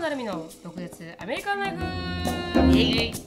なるみの独舌アメリカンライフ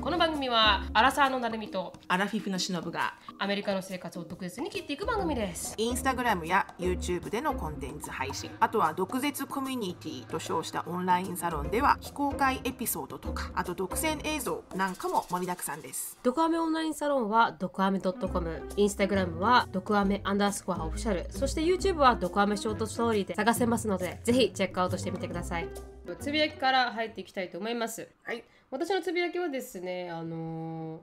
この番組はアラサーのるみとアラフィフの忍がアメリカの生活を独舌に切っていく番組ですインスタグラムや YouTube でのコンテンツ配信あとは独舌コミュニティと称したオンラインサロンでは非公開エピソードとかあと独占映像なんかも盛りだくさんですドクアメオンラインサロンはドクアメ .com インスタグラムはドクアメアンダースコアオフィシャルそして YouTube はドクアメショートストーリーで探せますのでぜひチェックアウトしてみてくださいつぶやきから入っていきたいと思います。はい、私のつぶやきはですね、あの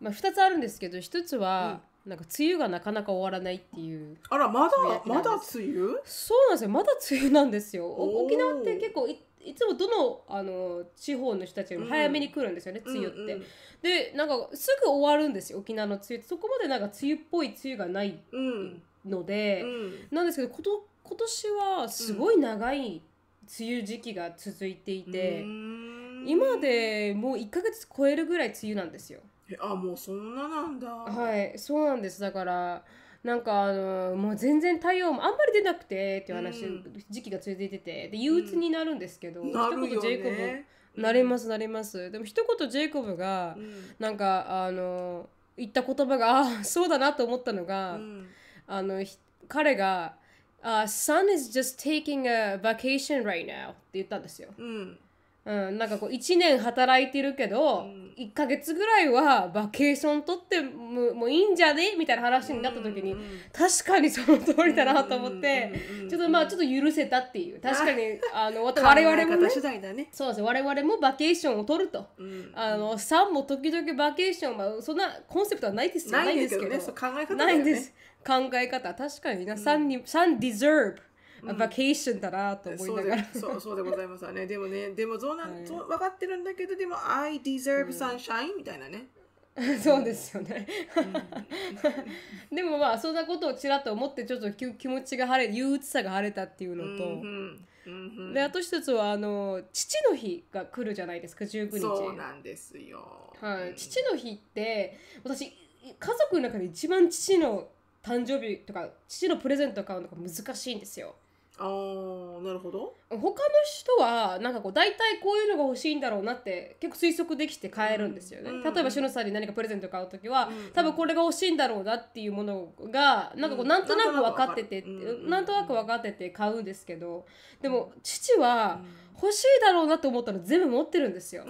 ー、まあ、2つあるんですけど1つは、うん、なんか梅雨がなかなか終わらないっていうあらまだまだ梅雨そうなんですよまだ梅雨なんですよ沖縄って結構いつもどのあの地方の人たちよりも早めに来るんですよね、うん、梅雨って。うんうん、でなんかすぐ終わるんですよ沖縄の梅雨ってそこまでなんか梅雨っぽい梅雨がないので、うん、なんですけどこと今年はすごい長い梅雨時期が続いていて今でもう1か月超えるぐらい梅雨なんですよ。あもうそんななんだはいそうなんですだからなんかあのもう全然太陽もあんまり出なくてっていう話、うん、時期が続いててで憂鬱になるんですけど、うん、一言ジェイコブ、なれますなれます、でも一言ジェイコブが、うん、なんかあの言った言葉があそうだなと思ったのが、うん、あの彼が uh, son is just taking a vacation right now って言ったんですよ。うん。うん、なんかこう1年働いてるけど、うん、1ヶ月ぐらいはバケーション取ってももういいんじゃねみたいな話になった時に、うんうん、確かにその通りだなと思って、うんうん、ちょっとまあちょっと許せたっていう確かに あの我々もね、ねね、そうです我々もバケーションを取ると、うんうん、あのさんも時々バケーションまあ、そんなコンセプトはないですよないですけど、考え方ないんです考え方確かにな、うん、サンにサンディザーブバケーションだなと思いながら、うん、そう そうでございますねでもねでもそうなん、はい、そう分かってるんだけどでも I deserve sunshine、うん、みたいなね そうですよね でもまあそんなことをちらっと思ってちょっと気持ちが晴れ憂鬱さが晴れたっていうのと、うんうんうん、であと一つはあの父の日が来るじゃないですか19日そうなんですよ、はい、父の日って私家族の中で一番父の誕生日とか父のプレゼント買うのが難しいんですよあなるほど他の人はなんかこう大体こういうのが欲しいんだろうなって結構推測できて買えるんですよね、うん、例えばしゅのさんに何かプレゼント買う時は、うん、多分これが欲しいんだろうなっていうものがなんかこうなんとなく分かってて、うん、なんとなく分かってて買うんですけどでも父は欲しいだろうなと思ったら全部持ってるんですよ。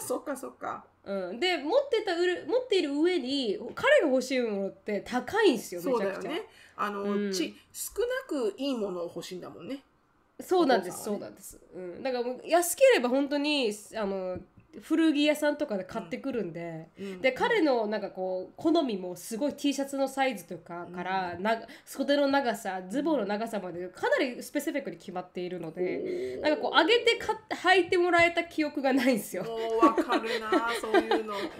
そっかそっかうん、で持ってた持っている上に彼が欲しいものって高いんですよめちゃくちゃ。ね、あの、うん、ち少なくいいものを欲しいんだもんね。そうなんです、ね、そうなんです。うん、だから安ければ本当にあの古着屋さんとかで買ってくるんで、うん、で彼のなんかこう好みもすごい T シャツのサイズとかから、な袖の長さズボンの長さまでかなりスペシフィックに決まっているので、なんかこう上げてか履いてもらえた記憶がないんですよ。わかるなそういうのう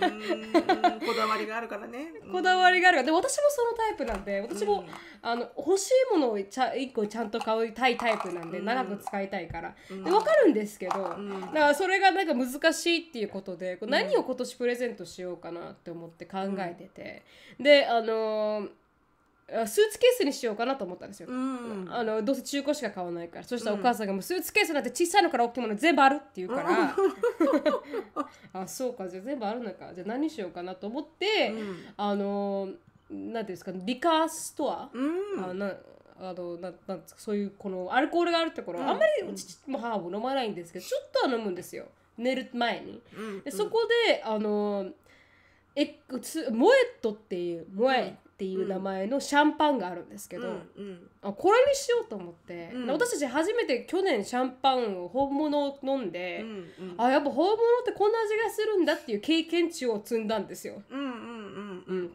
こだわりがあるからね。こだわりがあるで私もそのタイプなんで私も、あの欲しいものをちゃ1個ちゃんと買いたいタイプなんで、長く使いたいから、で分かるんですけど、だからそれがなんか難しいっていうことでこ何を今年プレゼントしようかなって思って考えてて、うん、であのスーツケースにしようかなと思ったんですよ、うん、あのどうせ中古しか買わないからそしたらお母さんがもうスーツケースなんて小さいのから大きいもの全部あるって言うから、うん、あそうかじゃあ全部あるのかじゃあ何しようかなと思って、うん、あの何ていうんですかリカーストア、あなあのななんそういうこのアルコールがあるところ、あんまり、父も母も飲まないんですけどちょっとは飲むんですよ。寝る前に、でそこであのえつモエットっていうモエっていう名前のシャンパンがあるんですけど、あこれにしようと思って、私たち初めて去年シャンパンを本物を飲んで、あやっぱ本物ってこんな味がするんだっていう経験値を積んだんですよ。うんうんうんうん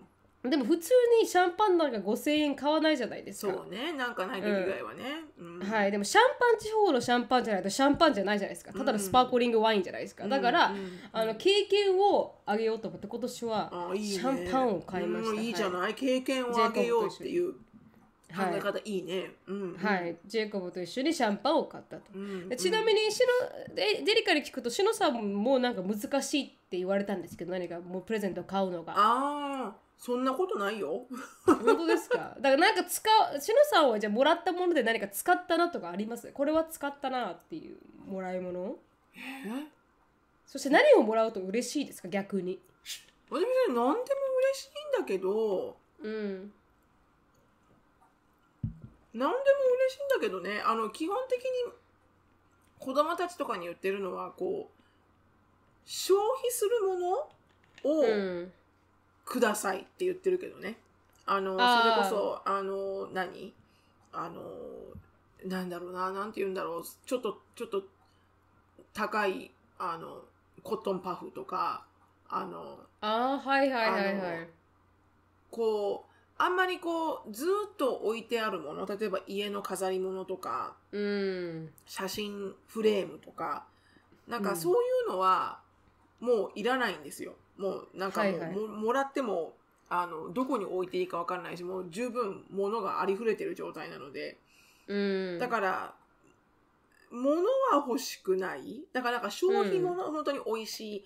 でも普通にシャンパンなんか5,000円買わないじゃないですかそうねなんかない時以外はね、うんうん、はいでもシャンパン地方のシャンパンじゃないとシャンパンじゃないじゃないですかただのスパークリングワインじゃないですか、うん、だから、あの経験をあげようと思って今年はシャンパンを買いました、ねはい、いいじゃない経験をあげようっていう考え方いいね、はい、うんはいジェイコブと一緒にシャンパンを買ったと、うんうん、ちなみにしのデデリカに聞くとしのさんもなんか難しいって言われたんですけど何かもうプレゼント買うのがああそんなことないよ。本当ですか。だからなんか使う、しのさんはじゃあもらったもので何か使ったなとかあります。これは使ったなっていうもらい物。えそして何をもらうと嬉しいですか逆に。私別に何でも嬉しいんだけど。うん。何でも嬉しいんだけどね。あの基本的に子供たちとかに言ってるのはこう消費するものを、うんくださいって言ってるけどね。あの、それこそ、あの、何あの、なんだろうな、なんて言うんだろう。ちょっと、ちょっと、高い、あの、コットンパフとか、あの、あはいはいはいはい。こう、あんまりこう、ずっと置いてあるもの、例えば家の飾り物とか、うん、写真フレームとか、なんかそういうのは、もういらないんですよ。もうなんかもはいはい、ももらってもあのどこに置いていいか分かんないしもう十分物がありふれてる状態なのでうんだから物は欲しくないだからなんか消費物、う本当においしい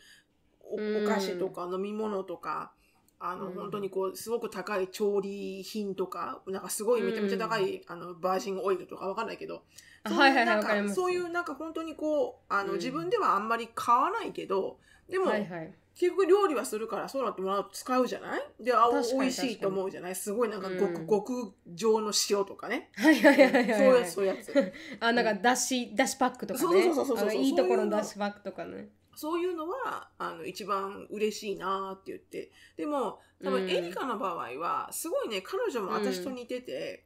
おお菓子とか飲み物とか。あの、本当にこう、すごく高い調理品とか、なんかすごいめちゃめちゃ高い、うん、あの、バージンオイルとかわかんないけど、はいはいはい、そういうなんか本当にこう、あの、うん、自分ではあんまり買わないけど、でも、はいはい、結局料理はするからそうなってもらうと使うじゃないであ美味しいと思うじゃないすごいなんか極,、うん、極上の塩とかねはいはいはいはい、そういうそういうやつ あなんかだし、だしパックとかねそうそうそうそういいところのだしパックとかねそういうのはあの一番嬉しいなって言ってでも多分エリカの場合はすごいね彼女も私と似てて、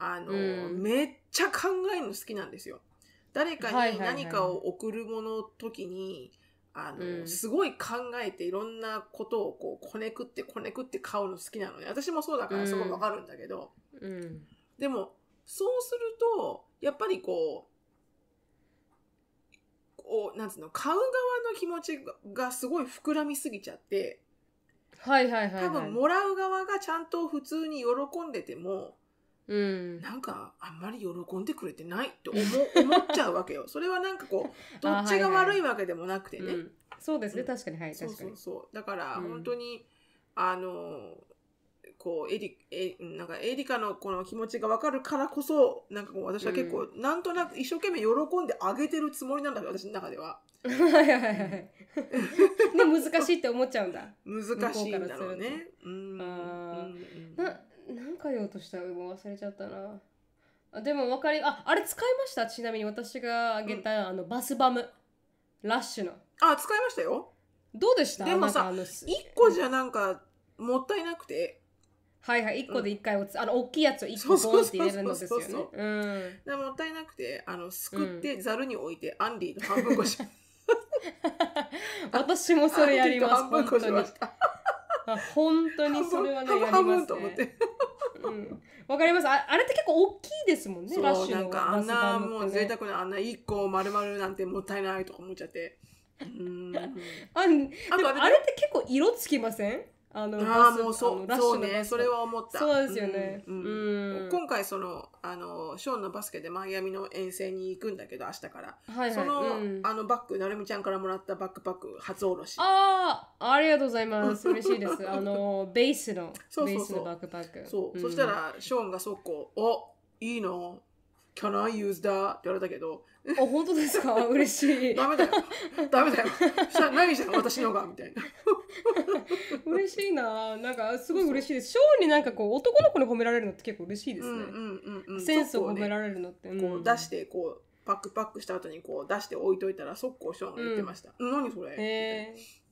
うん、あの、うん、めっちゃ考えるの好きなんですよ誰かに何かを贈るもの時に、はいはいはいあの、うん、すごい考えていろんなことをこう、こねくってこねくって買うの好きなのね。私もそうだからすごいわかるんだけど。うん、でも、そうすると、やっぱりこう、こう、なんつうの、買う側の気持ちがすごい膨らみすぎちゃって、はいはいはい、はい、多分もらう側がちゃんと普通に喜んでても、うん、なんかあんまり喜んでくれてないって思 思っちゃうわけよそれはなんかこう どっちが悪いわけでもなくてね、はいはいうん、そうですね、確かにはい確かにそうだから本当に、うん、あのこうエリえなんかエリカのこの気持ちが分かるからこそなんかこう私は結構、うん、なんとなく一生懸命喜んであげてるつもりなんだけど私の中では。はいはいはい。難しいって思っちゃうんだ。難しいんだろうね。うん、うん、何か言おうとしたもう忘れちゃったなあでも分かりああれ使いましたちなみに私があげた、うん、あのバスバムラッシュのあ使いましたよどうでしたでもさ1個じゃなんかもったいなくてはいはい1個で1回おつ、うん、あの大きいやつを1個ボンって入れるんですよねでもったいなくてあのすくってざるに置いて、うん、アンディの半分こし私もそれやります本当に本当にそれはねやりますねわ、うん、かりますああれって結構大きいですもんねラッシュの、ね、なんかあんなもう贅沢なあんな1個丸々なんてもったいないとか思っちゃって。うん あでもあれって結構色つきませんあのあもうそうそうねそれは思ったそうですよね、うんうんうん、今回そのあのショーンのバスケでマイアミの遠征に行くんだけど明日から、はいはい、その、あのバッグなるみちゃんからもらったバックパック初おろしああありがとうございます嬉しいです あのベースのそうベースのバックパックそう、そしたらショーンがそこおいいの can I use that? って言われたけど、あ、本当ですか 嬉しい。ダメだよ。ダメだよ。した何したの私のがみたいな。嬉しいな。なんかすごい嬉しいです。ショーになんかこう男の子に褒められるのって結構嬉しいですね。うんうんうんうん、センスを褒められるのって。こ、ねうん、う出してこうパックパックした後にこう出して置いといたら速攻ショーン言ってました。うん、何それ、えー、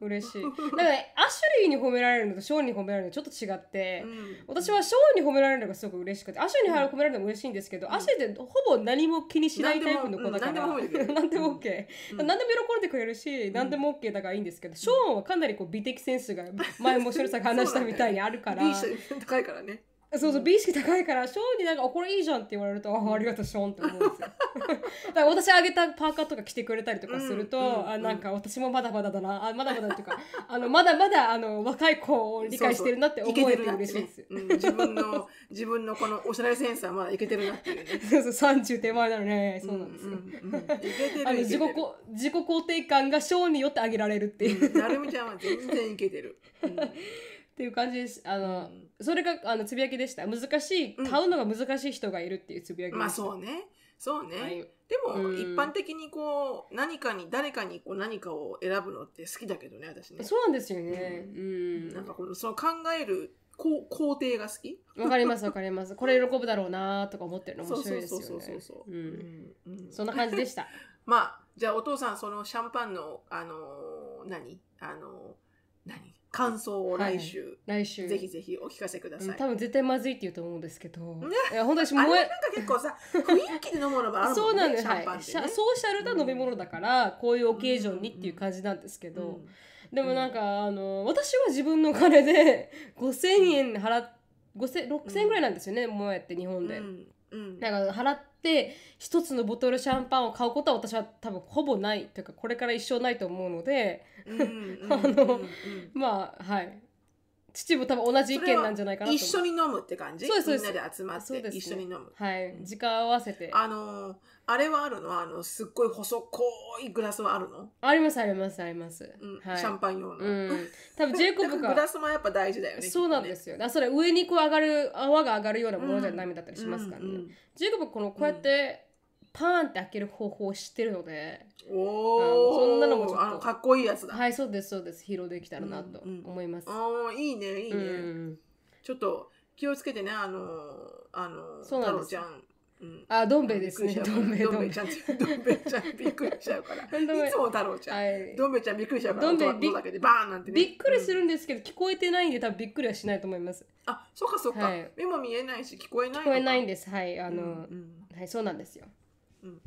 嬉しい。だかね、アシュリーに褒められるのとショーンに褒められるのちょっと違って、うん、私はショーンに褒められるのがすごく嬉しくて、アシュリーに褒められるのも嬉しいんですけど、うん、アシュリーってほぼ何も気にしないタイプの子だから、何でもでも OK、ん、何でも喜 んでくれるし、何でも OK だからいいんですけど、ショーンはかなりこう美的センスが前も白さが話したみたいにあるから、ね、高いからね。そうそう、美意識高いから、ショーンになんか、これいいじゃんって言われると、ありがとう、ショーンって思うんですよ。だから私あげたパーカーとか着てくれたりとかすると、うん、あなんか私もまだまだだな、あまだまだっていうか、あの、まだまだあの若い子を理解してるなって思えて嬉しいですよ。そうそうねうん、自分の、自分のこのおしゃれセンサーまだいけてるなっていう、ね。そうそう、三0手前なのね、そうなんですよ。あの自己自己肯定感がショーンによってあげられるっていう。なるみちゃんは全然いけてる。うんっていう感じです。あの、それがあのつぶやきでした。難しい、買うのが難しい人がいるっていうつぶやきでした。まあそうね。そうね。はい、でも、一般的にこう、何かに、誰かにこう何かを選ぶのって好きだけどね、私ね。そうなんですよね。うん。なんかこの、その考えるこう工程が好きわかりますわかりますこれ喜ぶだろうなとか思ってるの面白いですよねそうそうそうそううんうん、そんな感じでした まあじゃあお父さんそのシャンパンのあの何あの何感想を来週、来週ぜひぜひお聞かせください、うん多分絶対まずいって言うと思うんですけど、いや本当に私もえなんか結構さ雰囲気で飲むものがあるそうなんです、シャはい、ソーシャルな飲み物だから、こういうオケージョンにっていう感じなんですけど、うんでもなんか、あの私は自分の金で5,000円払っ5 0 0 6,000円ぐらいなんですよね、もうやって日本で、うんうん、なんか払って一つのボトルシャンパンを買うことは私は多分ほぼないというかこれから一生ないと思うので、うんうん、まあはい父も多分同じ意見なんじゃないかなと一緒に飲むって感じそうですみんなで集まって一緒に飲む、はい、時間合わせてあのあれはあるのあのすっごい細いグラスはあるのありますありますあります、うんはい、シャンパン用の、うん、多分ジェイコブが グラスもやっぱ大事だよねそうなんですよ、ね、それ上にこう上がる泡が上がるようなものじゃないだったりしますからね、うんうん、ジェイコブこのこうやって、パーンって開ける方法を知ってるのでおそんなのもちょっとかっこいいやつだはいそうですそうです披露できたらなと思います、うんうん、あいいねいいね、うん、ちょっと気をつけてねあのあのそうなんです太郎ちゃんうん、あ、どん兵衛ですね。どん兵衛、どん兵衛ちゃん、どん兵ちゃん、びっくりしちゃうから。いつも太郎ちゃん、はい、どん兵衛ちゃん、びっくりしちゃうから。どん兵衛、びだけで、バーンなんて、ね、びっくりするんですけど、聞こえてないんで、多分びっくりはしないと思います。あ、そっか、そっか、目も見えないし、聞こえない。聞こえないんです。はい、あの、はい、そうなんですよ。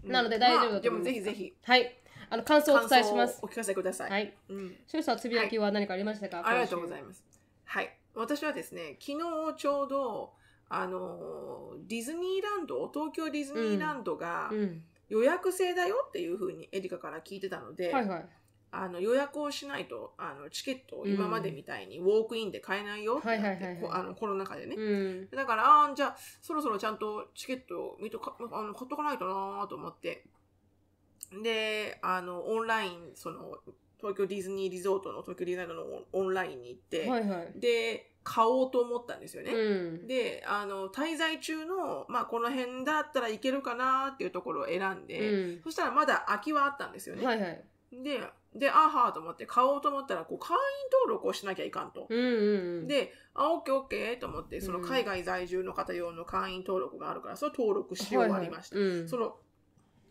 なので大丈夫だと思います。まあ、でもぜひぜひ。はい。あの感想をお伝えします。お聞かせください。はい。うん。しゅうさん、つぶやきは何かありましたか、はい、ありがとうございます。はい。私はですね、昨日ちょうど、あの、ディズニーランド、東京ディズニーランドが、予約制だよっていうふうにエリカから聞いてたので、はいはい、あの予約をしないとあのチケットを今までみたいにウォークインで買えないよってコロナ禍でね、うん、だからあじゃあそろそろちゃんとチケットを見とかあの買っとかないとなと思ってであのオンラインその東京ディズニーリゾートの東京ディズニーランドのオンラインに行って、はいはい、で買おうと思ったんですよね。うん、で、あの、滞在中の、まあ、この辺だったらいけるかなっていうところを選んで、うん、そしたらまだ空きはあったんですよね。はいはい、で、で、あはーと思って買おうと思ったら、こう、会員登録をしなきゃいかんと。で、あ、オッケーオッケーと思って、その海外在住の方用の会員登録があるから、それ登録し終わりました。うその、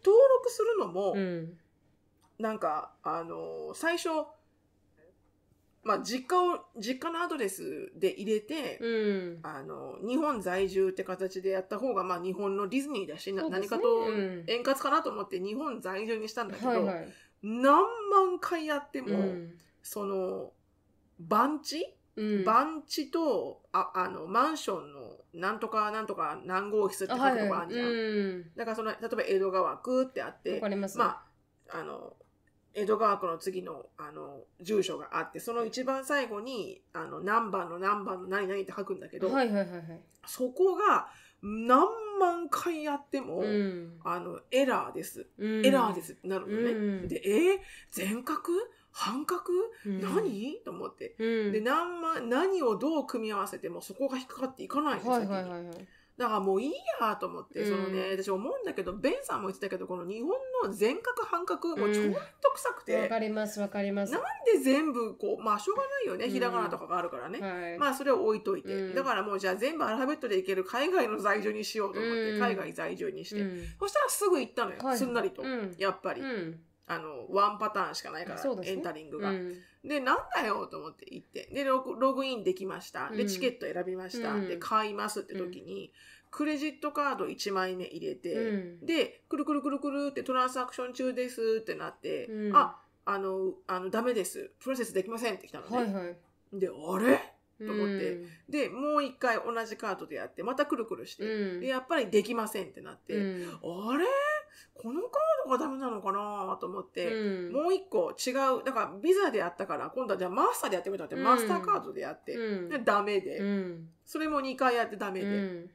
登録するのも、うん、なんか、あのー、最初、まあ、実家を、実家のアドレスで入れて、うん、あの、日本在住って形でやった方が、まあ、日本のディズニーだし、ね、何かと円滑かなと思って日本在住にしたんだけど、はいはい、何万回やっても、うん、その番地、うん、番地とああのマンションのなんとかなんとか何号室って書くのがあるじゃん、はいだからその例えば江戸川区ってあってまああの江戸川区の次のあの住所があってその一番最後にあの何番の何番の何々って書くんだけど、そこが何万回やっても、うん、あの、エラーです。うん、エラーですなるのね。うん、で、えー、全角半角、何と思って。で、何万、何をどう組み合わせてもそこが引っかかっていかないんですよ。はいはいはいはいだからもういいやと思って、そのね、私思うんだけど、ベンさんも言ってたけど、この日本の全角半角、もうちょっと臭くて。わ、うん、かります、わかります。なんで全部、こう、まあしょうがないよね、ひらがなとかがあるからね。はい、まあそれを置いといて。だからもうじゃあ全部アルファベットでいける海外の在住にしようと思って、海外在住にして。そしたらすぐ行ったのよ、はい、すんなりと。やっぱり。あの、ワンパターンしかないから、ね、エンタリングが、うん、で、なんだよと思って行って。で、ログインできました。で、チケット選びました。うん、で、買いますって時に、うん、クレジットカード1枚目入れて、で、くるくるくるくるってトランスアクション中ですってなって、あ、あの、あの、ダメです。プロセスできませんって来たのね。はいはい、で、あれと思って、で、もう一回同じカードでやって、またくるくるして、で、やっぱりできませんってなって、あれこのカードがダメなのかなと思って、うん、もう一個違うだからビザでやったから今度はじゃあマスターでやってみたって、うん、マスターカードでやって、うん、でダメで、それも2回やってダメで、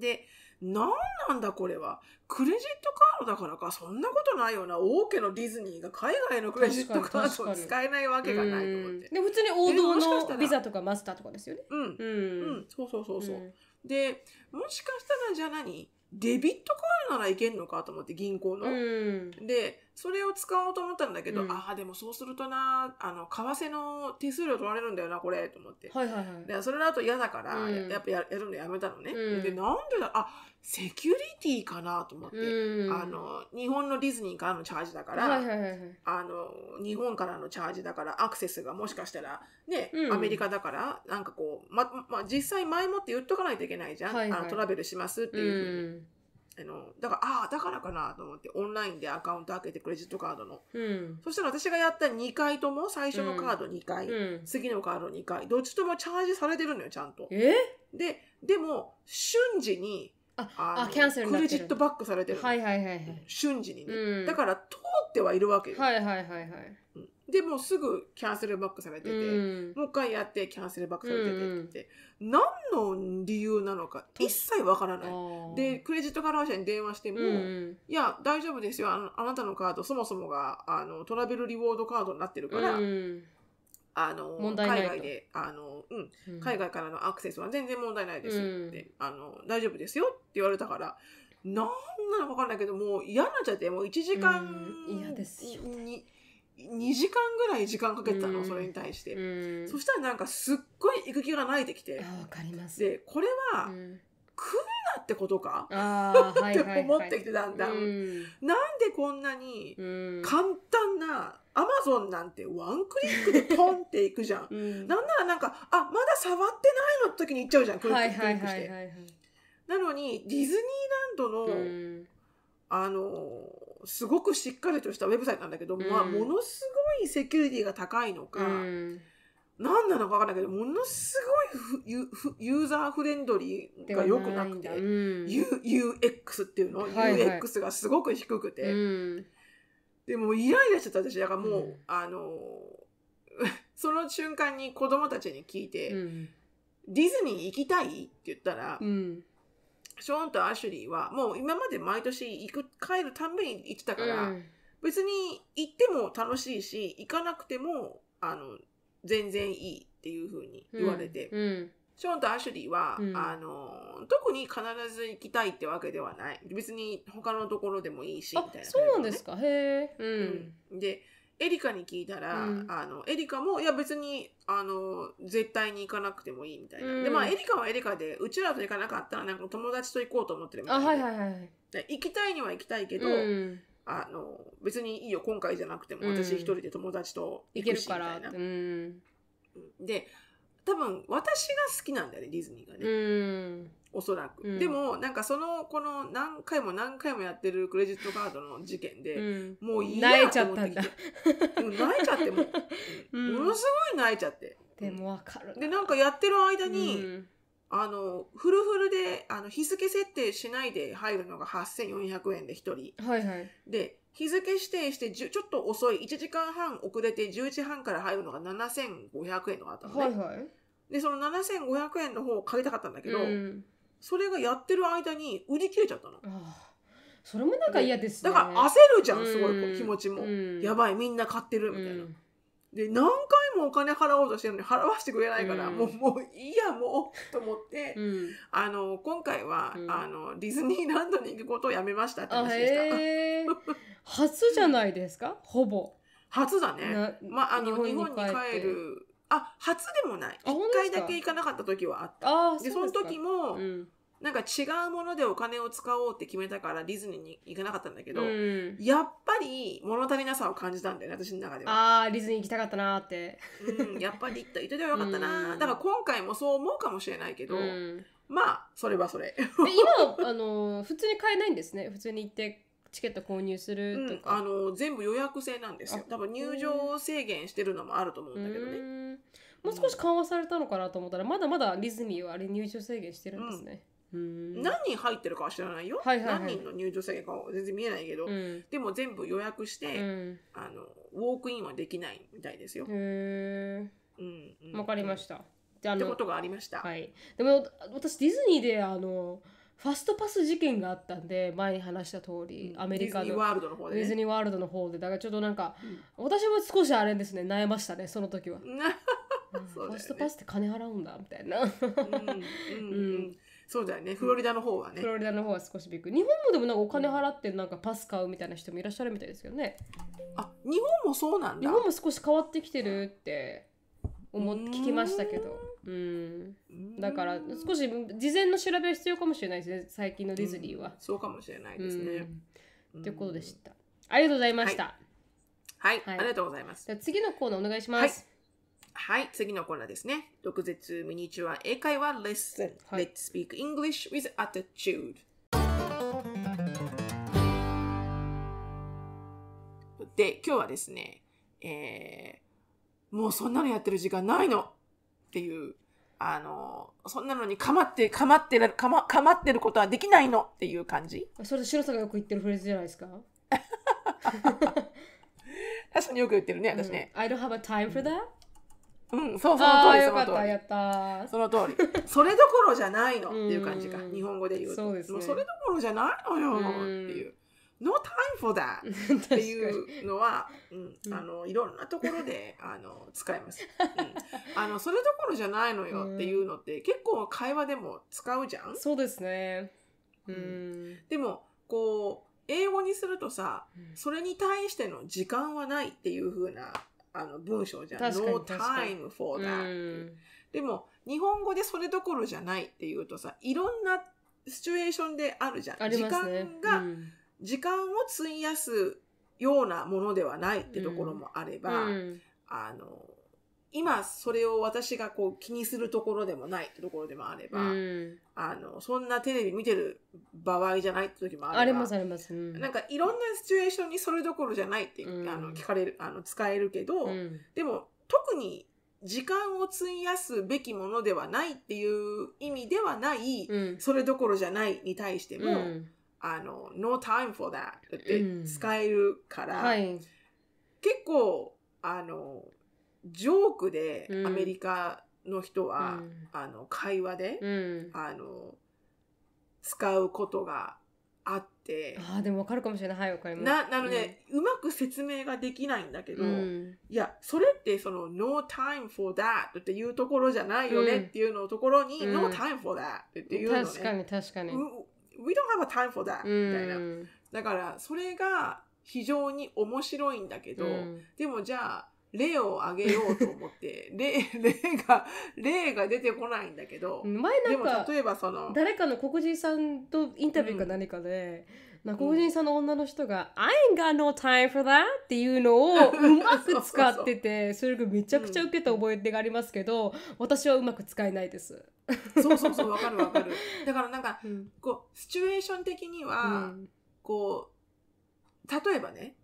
で何なんだこれはクレジットカードだからかそんなことないような大家のディズニーが海外のクレジットカードを使えないわけがないと思って、で普通に王道のビザとかマスターとかですよねうん、うんそうそうそうそう、でもしかしたらじゃあ何デビットカードならいけんのかと思って銀行の。でそれを使おうと思ったんだけど、うん、ああでもそうするとなあの為替の手数料取られるんだよなこれと思って、はいはいはい、でそれだと嫌だから、うん、やっぱやるのやめたのね、うん、でなんでだあセキュリティかなと思って、うん、あの日本のディズニーからのチャージだから、はいはいはい、あの日本からのチャージだからアクセスがもしかしたらね、うん、アメリカだからなんかこう、まま、実際前もって言っとかないといけないじゃん、はいはい、あのトラベルしますっていうううんあの、だから、ああ、だからかなと思って、オンラインでアカウント開けて、クレジットカードの。うん、そしたら私がやった2回とも、最初のカード2回、うん、次のカード2回、どっちともチャージされてるのよ、ちゃんと。で、でも、瞬時に、ああキャンセルクレジットバックされてるはいはいはいはい瞬時にね、うんだから通ってはいるわけよ、はいはいはいはいうんでもうすぐキャンセルバックされてて、うんもう一回やってキャンセルバックされててって、何の理由なのか一切わからないでクレジットカード会社に電話しても、うんいや大丈夫ですよあのあなたのカードそもそもがあのトラベルリウォードカードになってるから、うんあの問題海外であの、うん、うん海外からのアクセスは全然問題ないですって、うんあの大丈夫ですよって言われたからなんなのか分かんないけどもう嫌になっちゃってもう1時間、うんですよ2時間ぐらい時間かけてたの、うんそれに対して、うんそしたらなんかすっごい行く気がないてきてかりますでこれはうん来るなってことかって思ってきてだんだん、なんでこんなに簡単なアマゾンなんてワンクリックでポンっていくじゃん、うん、なんならなんかあまだ触ってないの時に行っちゃうじゃんクリックして。なのにディズニーランドの、うん、あのすごくしっかりとしたウェブサイトなんだけど、うん、まあ、ものすごいセキュリティが高いのか、うん、何なのか分かんないけどものすごいユユーザーフレンドリーが良くなくてな、うん、UX っていうの、はいはい、UX がすごく低くて、うん、でもイライラしてた私だからもう、うん、あの その瞬間に子供たちに聞いて、ディズニー行きたい?」って言ったら、ショーンとアシュリーはもう今まで毎年行く帰るたんびに行ってたから、別に行っても楽しいし行かなくてもあの全然いいっていうふうに言われて、うんうん、ショーンとアシュリーは、うん、あの特に必ず行きたいってわけではない別に他のところでもいいしみたいな、ね、そうなんですかへえ、うん、でエリカに聞いたら、うん、あのエリカもいや別にあの絶対に行かなくてもいいみたいな、うん、でまあエリカはエリカでうちらと行かなかったらなんか友達と行こうと思ってるみたいな、はいはいはい、行きたいには行きたいけど、うん、あの別にいいよ今回じゃなくても私一人で友達と行けるからみたいな。うん、で多分私が好きなんだよねディズニーがね。うんおそらく、うん、でもなんかそのこの何回も何回もやってるクレジットカードの事件で、うん、もういいやと思ってきて泣い泣いちゃってもう、ん、ものすごい泣いちゃってでもわかるでなんかやってる間に、あの、フルフルで、あの、日付設定しないで入るのが8400円で1人。はいはい。で、日付指定してちょっと遅い、1時間半遅れて1 1時半から入るのが7500円とかあったのね。はいはい。で、その7500円の方を借りたかったんだけど、うん、それがやってる間に売り切れちゃったの。ああ。それもなんか嫌です、ね、だから焦るじゃん、すごい、気持ちも、うん、やばい、みんな買ってる、みたいな。で、何回もお金払おうとしてるのに払わせてくれないから、うん、もう もういいやもうと思って、うん、あの今回は、うん、あのディズニーランドに行くことをやめましたって話でした。初じゃないですか、ほぼ。初だね。まああの日本に帰る。あ初でもない。一回だけ行かなかった時はあった。でその時も。うんなんか違うものでお金を使おうって決めたからディズニーに行かなかったんだけど、うん、やっぱり物足りなさを感じたんだよね私の中ではああディズニー行きたかったなーって、うん、やっぱり行った行ってよかったな、うん、だから今回もそう思うかもしれないけど、うん、まあそれはそれ今あの普通に買えないんですね普通に行ってチケット購入するとか、あの全部予約制なんですよ多分入場制限してるのもあると思うんだけどねもう少し緩和されたのかなと思ったらまだまだディズニーはあれ入場制限してるんですね、何人入ってるかは知らないよ、はいはいはい、何人の入場制限かは全然見えないけど、うん、でも全部予約して、うん、あのウォークインはできないみたいですよ。へうん、分かりました。ってことがありました。はい、でも私ディズニーであのファストパス事件があったんで前に話した通り、アメリカのディズニーワールドの方で、ね、ディズニーワールドの方でだからちょっとなんか、私も少しあれですね悩ましたねその時は。ファストパスって金払うんだみたいな。うん、うんそうだよねフロリダの方はね、フロリダの方は少しびっくり日本もでもなんかお金払ってなんかパス買うみたいな人もいらっしゃるみたいですよねあ日本もそうなんだ日本も少し変わってきてるって思聞きましたけどうんだから少し事前の調べは必要かもしれないですね最近のディズニーは、そうかもしれないですねということでしたありがとうございました、はいはい、はい、ありがとうございます。じゃ次のコーナーお願いします。はいはい、次のコーナーですね。毒舌ミニチュア英会話レッスン。はい、Let's speak English with attitude. で、今日はですね、えー、もうそんなのやってる時間ないのっていう、あの、そんなのにかまって、かまってる、かま、ってることはできないのっていう感じ。それ、白さんがよく言ってるフレーズじゃないですか 確かによく言ってるね、私ね。I don't have a time for that?、うんうんそうその通りその通りその通りそれどころじゃないのっていう感じか日本語で言うとそう、もうそれどころじゃないのよっていう。No time for that! っていうのは、うん、あのいろんなところで あの使います、うん、あの。それどころじゃないのよっていうのって、結構会話でも使うじゃんそうですね。うん、でもこう英語にするとさ、それに対しての時間はないっていうふうなあの文章じゃん。no time for that。でも、日本語でそれどころじゃないっていうとさ、いろんなシチュエーションであるじゃん。ね、時間が、うん、時間を費やすようなものではないってところもあれば、うん、あの、今それを私がこう気にするところでもないところでもあれば、うん、あのそんなテレビ見てる場合じゃないって時もあればありますあります、うん、なんかいろんなシチュエーションにそれどころじゃないって、うん、あの聞かれるあの使えるけど、でも特に時間を費やすべきものではないっていう意味ではない、それどころじゃないに対しても、あの no time for that って使えるから、はい、結構あのジョークでアメリカの人は、うん、あの会話で、うん、あの使うことがあってあでもわかるかもしれないはいわかりますなので、うん、うまく説明ができないんだけど、うん、いやそれってその「no time for that」っていうところじゃないよねっていうのところに「no time for that」っていうの、ね、確かに確かに We don't have a time for that、みたいなだからそれが非常に面白いんだけど、でもじゃあ例をあげようと思って 例例が例が出てこないんだけど前なんか例えばその誰かの黒人さんとインタビューか何かで、うん、黒人さんの女の人が「うん、I ain't got no time for that」っていうのを うまく使っててそれがめちゃくちゃ受けた覚えてがありますけど、うん、私はうまく使えないです。そうそうそうわかるわかる。だからなんか、こうシチュエーション的には、こう例えばね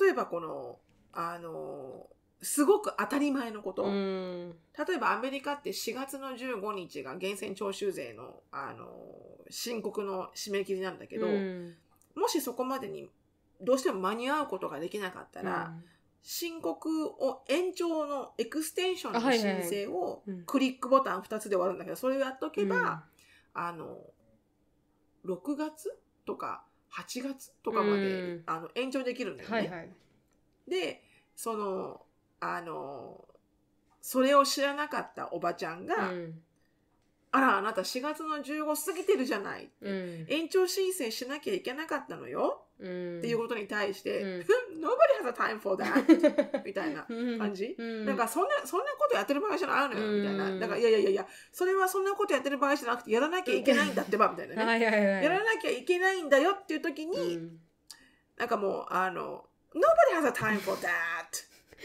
例えばこのあのすごく当たり前のこと、うん、例えばアメリカって4月の15日が源泉徴収税のあの申告の締め切りなんだけど、うん、もしそこまでにどうしても間に合うことができなかったら、うん、申告を延長のエクステンションの申請をクリックボタン2つで終わるんだけど、それをやっとけば、あの6月とか8月とかまで、あの延長できるんだよね。でそのあのそれを知らなかったおばちゃんが「うん、あらあなた4月の15過ぎてるじゃない」うん、延長申請しなきゃいけなかったのよ」うん、っていうことに対して「Nobody has a time for that 」みたいな感じ、なんかそんなそんなことやってる場合じゃないのよみたいな、だからいやいやいやいやそれはそんなことやってる場合じゃなくてやらなきゃいけないんだってばみたいなねやらなきゃいけないんだよっていう時に、うん、なんかもうあの Nobody has a time for that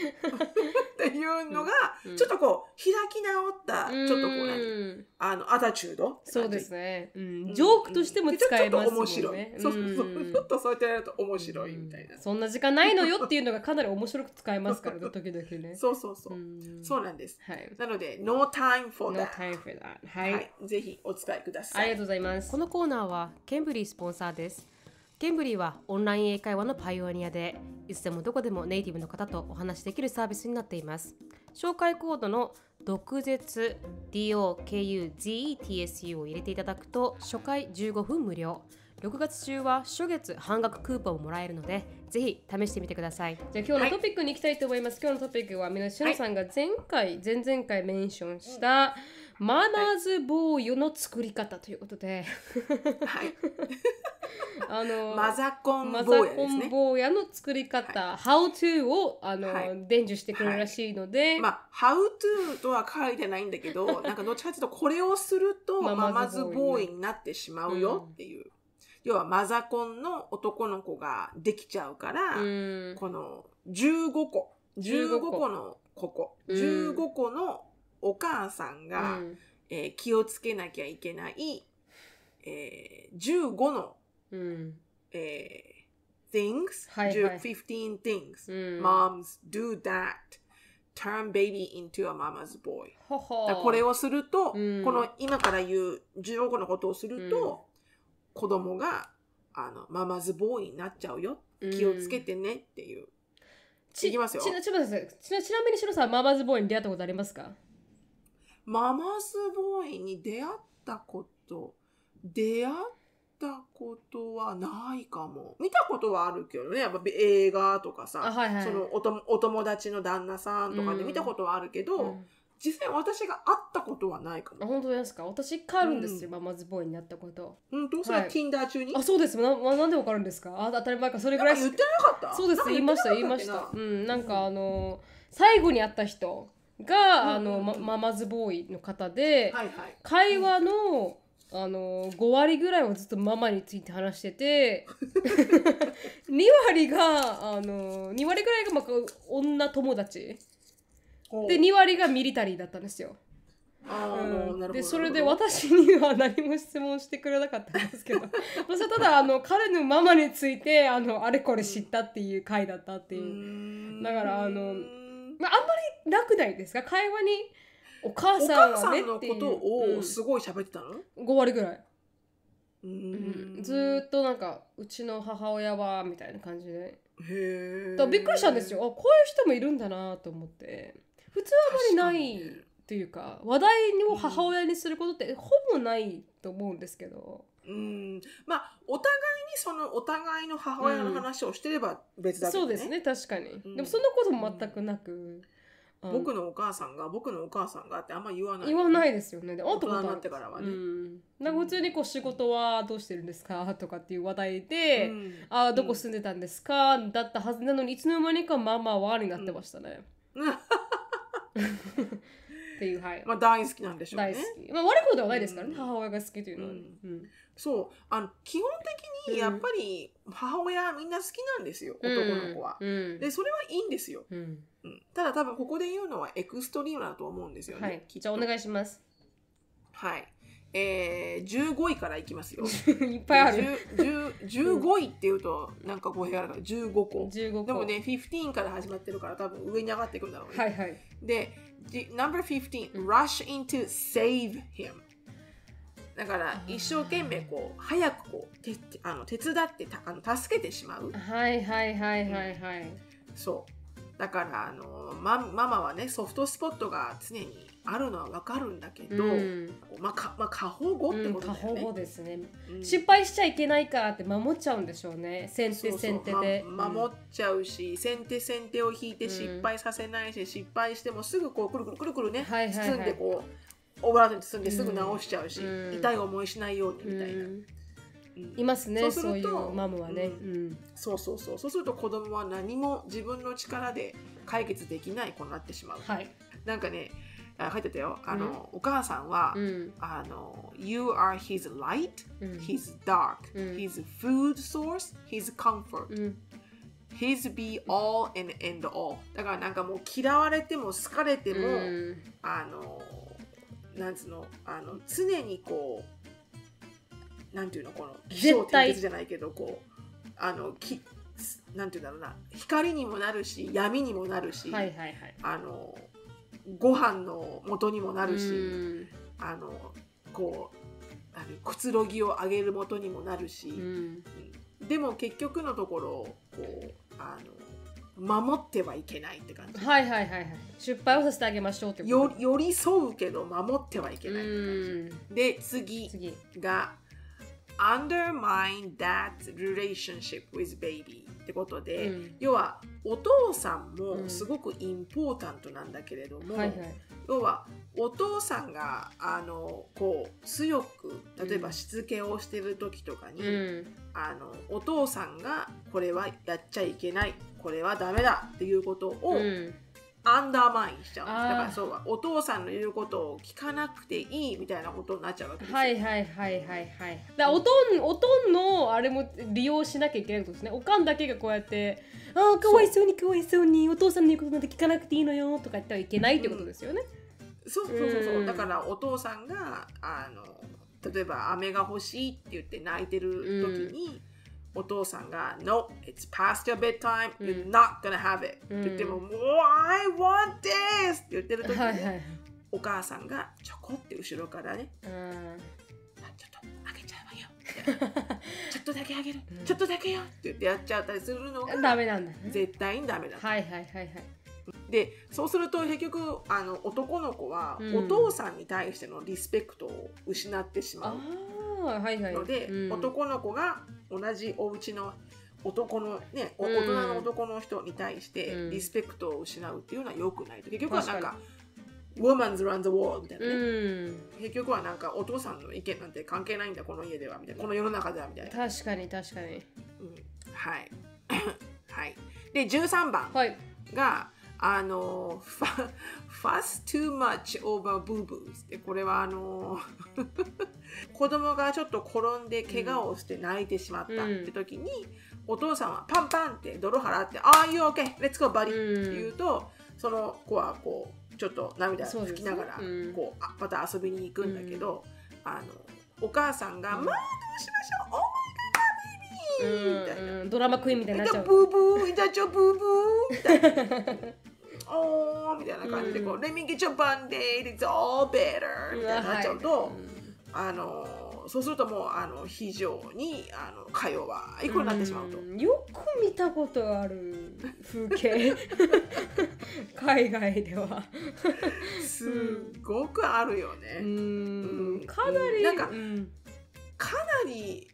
っていうのが、ちょっとこう開き直ったちょっとこう何あのアタチュードそうですね、うん、ジョークとしても使えますもんねちょっと面白い、そうそうそうちょっとそうやってやると面白いみたいな、そんな時間ないのよっていうのがかなり面白く使えますから 時々ねそうそうそう、そうなんです、はい、なので No time for that, time for that. はい、ぜひお使いくださいありがとうございますこのコーナーはケンブリースポンサーですケンブリーはオンライン英会話のパイオニアでいつでもどこでもネイティブの方とお話しできるサービスになっています紹介コードの毒舌 DOKUZETSU を入れていただくと初回15分無料6月中は初月半額クーポンをもらえるのでぜひ試してみてくださいじゃあ今日のトピックに行きたいと思います、はい、今日のトピックは皆しのさんが前回、はい、前々回メンションした、うんマナーズボーユの作り方ということで、はい、あのマザコン坊や、ね、マザコンやの作り方、はい、How to をあの、はい、伝授してくれるらしいので、はい、まあ How to とは書いてないんだけど なんか後々とこれをするとママズボーイになってしまうよっていう、うん、要はマザコンの男の子ができちゃうから、うん、この15個15個のここ、15個のお母さんが、うん、えー、気をつけなきゃいけない、えー、15の、うん、えー、things、はいはい、15 things、うん、moms do that turn baby into a mama's boy ほほこれをすると、うん、この今から言う15個のことをすると、うん、子供があのママズボーイになっちゃうよ気をつけてねっていう、うん、いきますよちなちちなみにしろさんママズボーイに出会ったことありますかママスボーイに出会ったこと、出会ったことはないかも。見たことはあるけどね、やっぱ映画とかさ、はいはい、そのおとお友達の旦那さんとかで見たことはあるけど、うんうん実際私が会ったことはないかも。本当ですか私一回あるんですよ、うん、ママズボーイになったこと。うん、どうせ、れは Tinder 中に、あ、そうですな。なんでわかるんですかあ、当たり前か。それぐらい。言ってなかったそうです。言いました、言いました。うん、なんかあの最後に会った人が、うんうんうん、あの、ま、ママズボーイの方で、はいはい、会話の、うん、あの5割ぐらいはずっとママについて話してて2 割があの2割ぐらいがまあ女友達で2割がミリタリーだったんですよ。あうん、でそれで私には何も質問してくれなかったんですけど私は ただあの彼のママについてあのあれこれ知ったっていう回だったっていう、だからあの、まあ、あんまりなくないですか会話にお母さんはねってのことをすごい喋ってたの、うん、5割ぐらい、うん、ずっとなんかうちの母親はみたいな感じでへえびっくりしたんですよあこういう人もいるんだなと思って普通はあまりないというか話題を母親にすることってほぼないと思うんですけど。うんまあお互いにそのお互いの母親の話をしてれば別だけど、ねうん、そうですね確かに、うん、でもそんなことも全くなく、うん僕のお母さんが僕のお母さんがってあんま言わない言わないですよねで会大と人になってからはね、うん、なんか普通にこう仕事はどうしてるんですかとかっていう話題で、うんあどこ住んでたんですか、だったはずなのにいつの間にかママはになってましたね、っていうはい、まあ大好きなんでしょう大ね好き、まあ、悪いことではないですからね、うん母親が好きというのはうんそうあの基本的にやっぱり母親みんな好きなんですよ、男の子は、うんでそれはいいんですようんただ多分ここで言うのはエクストリームだと思うんですよね。はい、じゃあお願いします。はい。えー、15位からいきますよ。いっぱいある。15位っていうと、なんか語弊あるから15個。15個。でもね、15から始まってるから多分上に上がってくくんだろうね。はいはい。で、number 15、rush into save him。だから一生懸命こう早くこうてあの手伝ってたあの助けてしまう。はいはいはいはいはい。うん、そう。だからあの、ま、ママはねソフトスポットが常にあるのはわかるんだけど、うん、まあか、まあ、過保護ってことだよね、うん、過保護ですね、うん、失敗しちゃいけないからって守っちゃうんでしょうね先手先手で、ま、守っちゃうし、先手先手を引いて失敗させないし、失敗してもすぐこうくるくるくるくるね、はいはいはい、包んでこうオーラートに包んですぐ直しちゃうし、痛い思いしないようにみたいな。いますね、そうするとママはね、うんそうそうそうそうすると子供は何も自分の力で解決できない子になってしまう、はい、なんかね書いてたよあの、お母さんは、あの「You are his light, his dark, his food source, his comfort、His be all and end all だからなんかもう嫌われても好かれても、あのなんつうのあの常にこうなんていうのこの気象転結じゃないけどこうあのきなんていうんだろうな光にもなるし闇にもなるし、はいはいはい、あのご飯の元にもなるしあのこうあのくつろぎをあげる元にもなるし、でも結局のところこうあの守ってはいけないって感じはいはいはいはい失敗をさせてあげましょうってこと寄り添うけど守ってはいけないって感じで次が undermine that relationship with baby ってことで、うん、要はお父さんもすごくインポータントなんだけれども、うんはいはい、要はお父さんがあのこう強く例えばしつけをしてる時とかに、うん、あのお父さんがこれはやっちゃいけないこれはダメだっていうことを、うんアンダーマインしちゃうんですだからそうお父さんの言うことを聞かなくていいみたいなことになっちゃうわけですはいはいはいはいはいだおとんおとんのあれも利用しなきゃいけないことですねおかんだけがこうやって「ああかわいそうにかわいそうにお父さんの言うことなんて聞かなくていいのよ」とか言ってはいけないってことですよね、うん、そうそうそうそう、うん、だからお父さんがあの例えば飴が欲しいって言って泣いてる時に、うんお父さんが、No, it's past your bedtime, you're not gonna have it、って言っても、もう I want this! って言ってる時に、ね、はいはい、お母さんがちょこって後ろからね、うん、ちょっとあげちゃうわよ ちょっとだけあげる、うん、ちょっとだけよって言ってやっちゃったりするのがダメなんだ、ね、絶対にダメだ、はいはいはいはいでそうすると結局あの男の子はお父さんに対してのリスペクトを失ってしまうので、男の子が同じお家の男のね、うん、大人の男の人に対してリスペクトを失うっていうのはよくないと結局はなんか「Woman's run the world」みたいなね、結局はなんかお父さんの意見なんて関係ないんだこの家ではみたいなこの世の中ではみたいな確かに確かに、うん、はい はいで13番が、はいあの、ファ s s too much over boo-boos で、これはあの、子供がちょっと転んで怪我をして泣いてしまったって時に、お父さんはパンパンって泥払って、ああ、you okay, let's go buddy って言うと、その子はこう、ちょっと涙拭きながら、こう、また遊びに行くんだけど、あの、お母さんが、まあどうしましょう、みたいな、ドラマクイーンみたいになっちゃう。ブーブー、いたちょブーブーみたいな。おーみたいな感じでこう、Let me get your band-aid, it's all better みたいになっちゃうと、あのそうするともうあの非常にあのか弱い子になってしまうとよく見たことある風景 海外ではすごくあるよねうんかなりなんか、かなり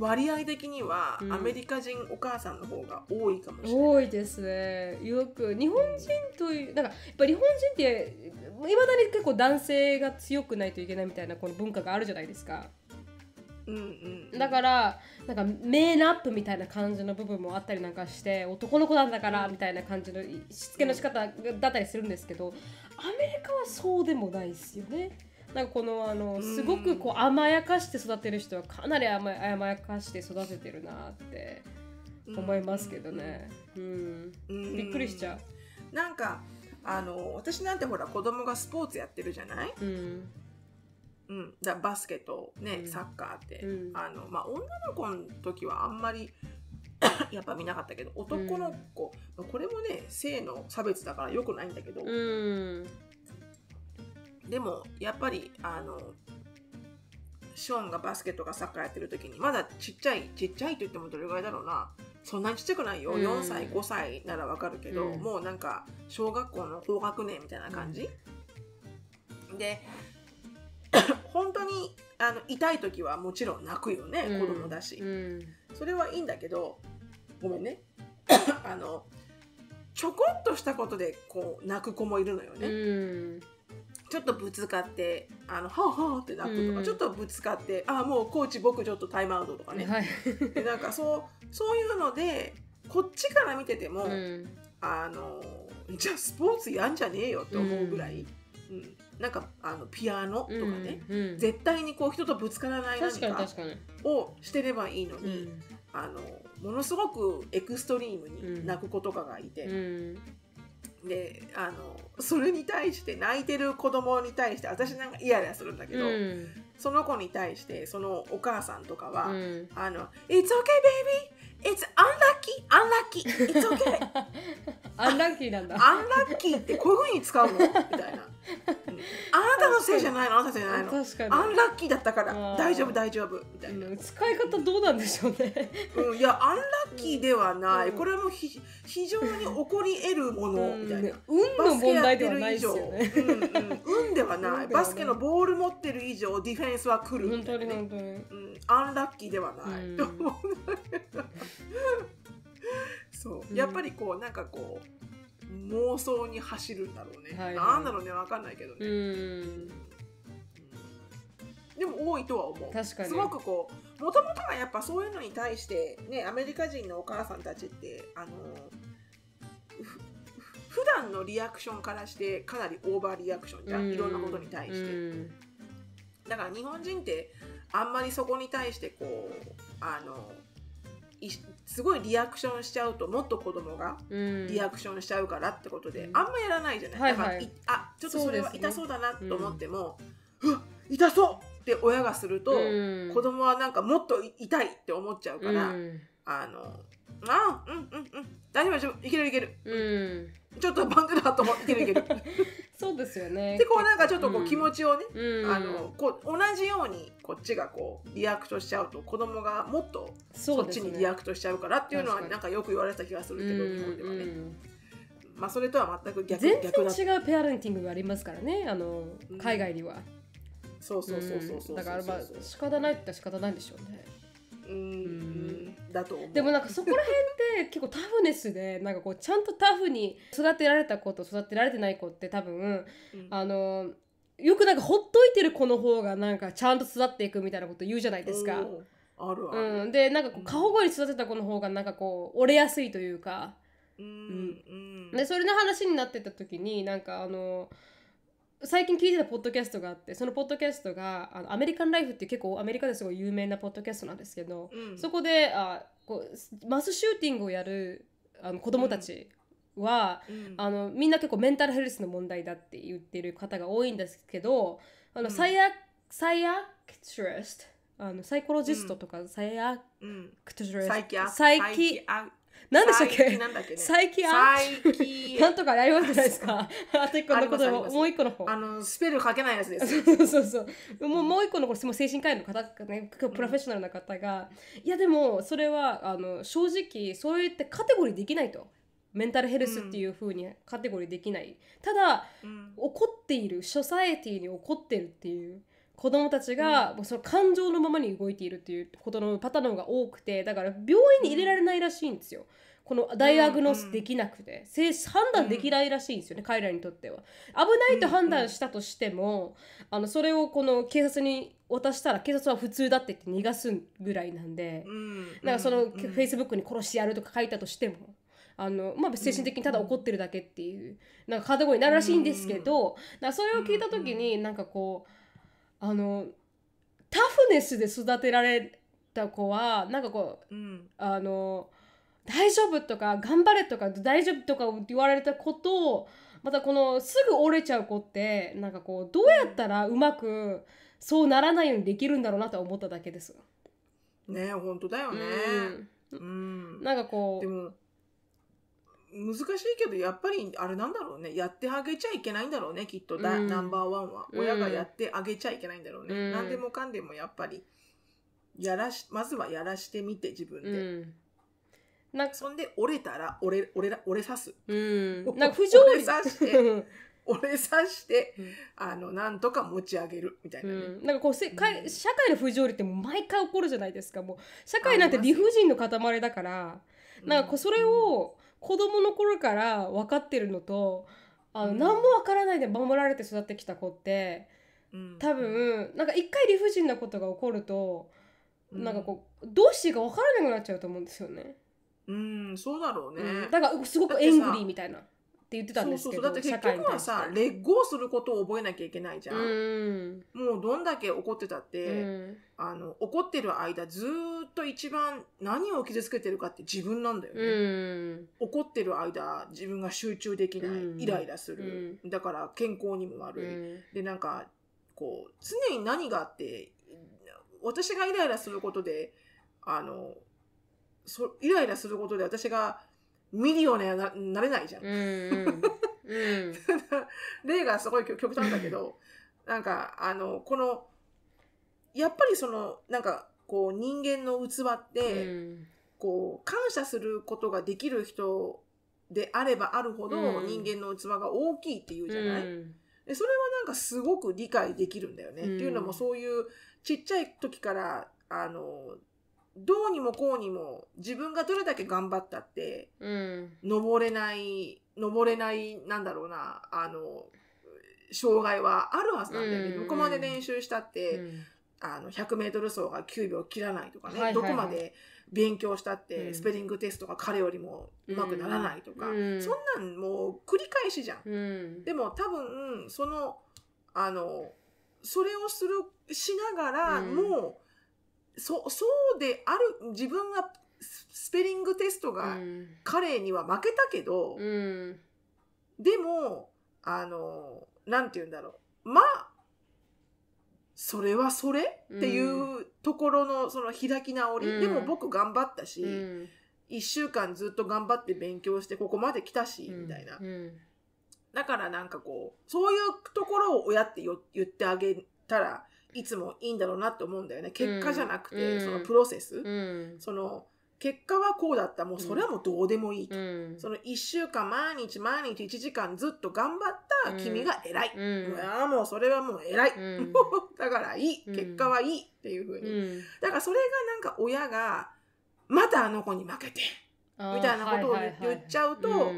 割合的にはアメリカ人お母さんの方が多いかもしれない、うん、多いですねよく日本人というなんかやっぱ日本人っていまだに結構男性が強くないといけないみたいなこの文化があるじゃないですか。うんうんうん、だからなんかメイナアップみたいな感じの部分もあったりなんかして男の子なんだからみたいな感じのしつけの仕方だったりするんですけどアメリカはそうでもないですよね。なんかこのあのすごくこう甘やかして育てる人はかなり甘やかして育ててるなって思いますけどね、うんびっくりしちゃう。なんかあの私なんてほら子供がスポーツやってるじゃない、うんうん、だバスケとね、うん、サッカーって、うん、あのまあ、女の子の時はあんまり やっぱ見なかったけど男の子、うん、これもね性の差別だからよくないんだけど、うん、でもやっぱりあのショーンがバスケとかサッカーやってる時にまだちっちゃいちっちゃいと言ってもどれぐらいだろうなそんなにちっちゃくないよ、4歳5歳ならわかるけど、うん、もうなんか小学校の高学年みたいな感じ、うん、で 本当にあの痛い時はもちろん泣くよね、うん、子供だし、それはいいんだけどごめんね あのちょこっとしたことでこう泣く子もいるのよね。ちょっとぶつかってあのはあはあって泣くとか、うん、ちょっとぶつかってああもうコーチ僕ちょっとタイムアウトとかね、はい、でなんかそうそういうのでこっちから見てても、うん、あのじゃあスポーツやんじゃねえよって思うぐらい、うん、うん、なんかあのピアノとかね、絶対にこう人とぶつからない何かをしてればいいのに。あのものすごくエクストリームに泣く子とかがいて、うん、であのそれに対して泣いてる子供に対して私なんかイヤイヤするんだけど、うん、その子に対してそのお母さんとかは「うん、あの It's okay baby It's unlucky, unlucky, it's okay. アンラッキーなんだ。アンラッキーってこういうふうに使うのみたいな、あなたのせいじゃないのあなたじゃないの確かにアンラッキーだったから大丈夫大丈夫みたいな、使い方どうなんでしょうね、うん、いやアンラッキーではない、うん、これはもうひ非常に起こり得るものみたいな、運の問題ではないですよね、うん運ではないバスケのボール持ってる以上ディフェンスは来る、ね、本当に本当に、うん、アンラッキーではない、と思うんだけどそうやっぱりこうなんかこう妄想に走るんだろうね、はいはい、なんだろうね分かんないけどね、うんでも多いとは思う確かにすごくこうもともとはやっぱそういうのに対してねアメリカ人のお母さんたちってあの普段のリアクションからしてかなりオーバーリアクションじゃんいろんなことに対して。だから日本人ってあんまりそこに対してこうあのすごいリアクションしちゃうともっと子供がリアクションしちゃうからってことで、うん、あんまやらないじゃないはいはい、かいあちょっとそれは痛そうだなと思っても、うね、うん、痛そうって親がすると、うん、子供はなんかもっと痛いって思っちゃうから、うん、あのあうんうんうん大丈夫大丈夫いけるいける、うん、ちょっとバンクだと思っていけるいける そうですよねでこうなんかちょっとこう気持ちをね、うん、あのこう同じようにこっちがこうリアクトしちゃうと子供がもっとそっちにリアクトしちゃうからっていうのはなんかよく言われた気がするけど、日本ではね。まあ、それとは全く逆全然違うペアレンティングがありますからねあの海外には、そうそうそうそうそうだから仕方ないって仕方ないんでしょうねうんだと思うでもなんかそこら辺って結構タフネスで なんかこうちゃんとタフに育てられた子と育てられてない子って多分、うん、あのよくなんかほっといてる子の方がなんかちゃんと育っていくみたいなこと言うじゃないですか。あるあるうん、でなんかこう過保護に育てた子の方がなんかこう折れやすいというか、うん、うん、でそれの話になってた時になんかあの最近聞いてたポッドキャストがあってそのポッドキャストがあのアメリカンライフって結構アメリカですごい有名なポッドキャストなんですけど、うん、そこであこうマスシューティングをやるあの子供たちは、うん、あのみんな結構メンタルヘルスの問題だって言ってる方が多いんですけどあの、サイアサイアクチュリストあのサイコロジストとか、サイアクトュリストサイキアサイキア何でしたっけ最近なんとかやりますじゃないですか。あと一個のこともう一個の方。あの、スペル書けないやつです。そうそう。そうもう一個のこれ、もう精神科医の方ね、プロフェッショナルな方が、いやでも、それは、あの、正直、そういってカテゴリーできないと。メンタルヘルスっていうふうにカテゴリーできない。ただ、怒っている、ソサエティに怒ってるっていう。子供たちが、うその感情のままに動いているっていうことのパターンが多くてだから病院に入れられないらしいんですよ。このダイアグノスできなくて、うんうん、判断できないらしいんですよね、うん、彼らにとっては。危ないと判断したとしても、うんうん、あのそれをこの警察に渡したら警察は普通だって言って逃がすぐらいなんで、うん、なんかその、うん、フェイスブックに殺してやるとか書いたとしても。あのまあ、精神的にただ怒ってるだけっていうなんかカード語になるらしいんですけど、うん、それを聞いた時になんかこうあのタフネスで育てられた子はなんかこう、うん、あの大丈夫とか頑張れとか大丈夫とか言われたことをまたこのすぐ折れちゃう子ってなんかこうどうやったらうまくそうならないようにできるんだろうなと思っただけです。ね本当だよね。うん、うん、なんかこう。難しいけどやっぱりあれなんだろうねやってあげちゃいけないんだろうねきっとだ、うん、ナンバーワンは、親がやってあげちゃいけないんだろうね、うん、何でもかんでもやっぱりやらしまずはやらしてみて自分で、うん、なんかそんで折れたら折れ折れ折れさす、うん、なんか不条理さして折れさして、あのなんとか持ち上げるみたいな、ねうん、なんかこうせかい、社会の不条理って毎回起こるじゃないですかもう社会なんて理不尽の塊だから、なんかこうそれを子供の頃から分かってるのとあの、うん、何も分からないで守られて育ってきた子って、うん、多分なんか一回理不尽なことが起こると、うん、なんかこうどうしていいか分からなくなっちゃうと思うんですよね。うんそうだろうね、だからすごくエングリーみたいな。って言ってたんですけどだって結局はさレッグをすることを覚えなきゃいけないじゃん、うん、もうどんだけ怒ってたって、うん、あの怒ってる間ずっと一番何を傷つけてるかって自分なんだよね、うん、怒ってる間自分が集中できないイライラする、だから健康にも悪い、でなんかこう常に何があって私がイライラすることであのそイライラすることで私がミリオネアななれないじゃん。うんうん例 がすごい極端だけど、なんか、あの、この、やっぱりその、なんか、こう、人間の器って、うん、こう、感謝することができる人であればあるほど、人間の器が大きいっていうじゃない、うん、でそれはなんかすごく理解できるんだよね。うん、っていうのも、そういう、ちっちゃい時から、あの、どうにもこうにも自分がどれだけ頑張ったって、うん、登れない登れないなんだろうなあの障害はあるはずなんだよね、どこまで練習したって、うん、あの 100m 走が9秒切らないとかね、どこまで勉強したって、スペリングテストが彼よりもうまくならないとか、うん、そんなんもう繰り返しじゃん。うん、でも多分そのあのそれをするしながら、もうそそうである自分がスペリングテストが彼には負けたけど、うん、でもあのなんて言うんだろうまあそれはそれっていうところのその開き直り、うん、でも僕頑張ったし、うん、1週間ずっと頑張って勉強してここまで来たし、みたいな、うん、だからなんかこうそういうところを親って言ってあげたらいつもいいんだろうなって思うんだよね結果じゃなくて、うん、そのプロセス、うん、その結果はこうだったもうそれはもうどうでもいいと、うん、その1週間毎日毎日1時間ずっと頑張った君が偉い、うん、いもうそれはもう偉い、だからいい結果はいいっていうふうに、だからそれがなんか親がまたあの子に負けてみたいなことを言っちゃうと、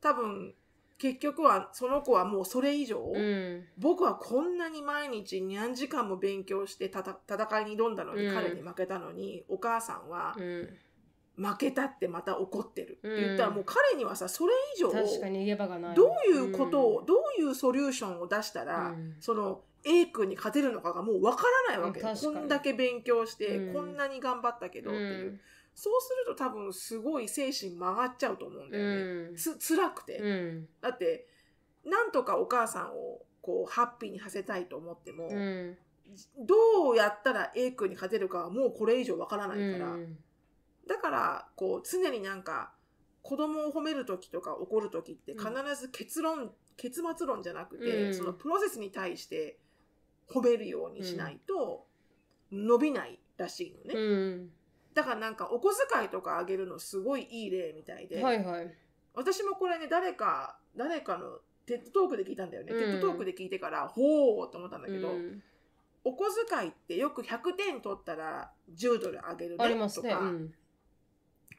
多分結局はその子はもうそれ以上、うん、僕はこんなに毎日何時間も勉強してた戦いに挑んだのに、うん、彼に負けたのにお母さんは、負けたってまた怒ってるって言ったら、もう彼にはさそれ以上どういうことを、どういうソリューションを出したら、その A 君に勝てるのかがもうわからないわけこんだけ勉強して、こんなに頑張ったけどっていう。そうすると多分すごい精神曲がっちゃうと思うんだよね。うん、つ辛くて、うん、だってなんとかお母さんをこうハッピーにさせたいと思っても、うん、どうやったら A 君に勝てるかはもうこれ以上わからないから、うん、だからこう常になんか子供を褒める時とか怒る時って必ず結論、うん、結末論じゃなくて、そのプロセスに対して褒めるようにしないと伸びないらしいのね。だからなんかお小遣いとかあげるのすごいいい例みたいで、はいはい、私もこれね誰か誰かのテッドトークで聞いたんだよね、うん、テッドトークで聞いてからほうと思ったんだけど、うん、お小遣いってよく100点取ったら10ドルあげるねとかあね、うん、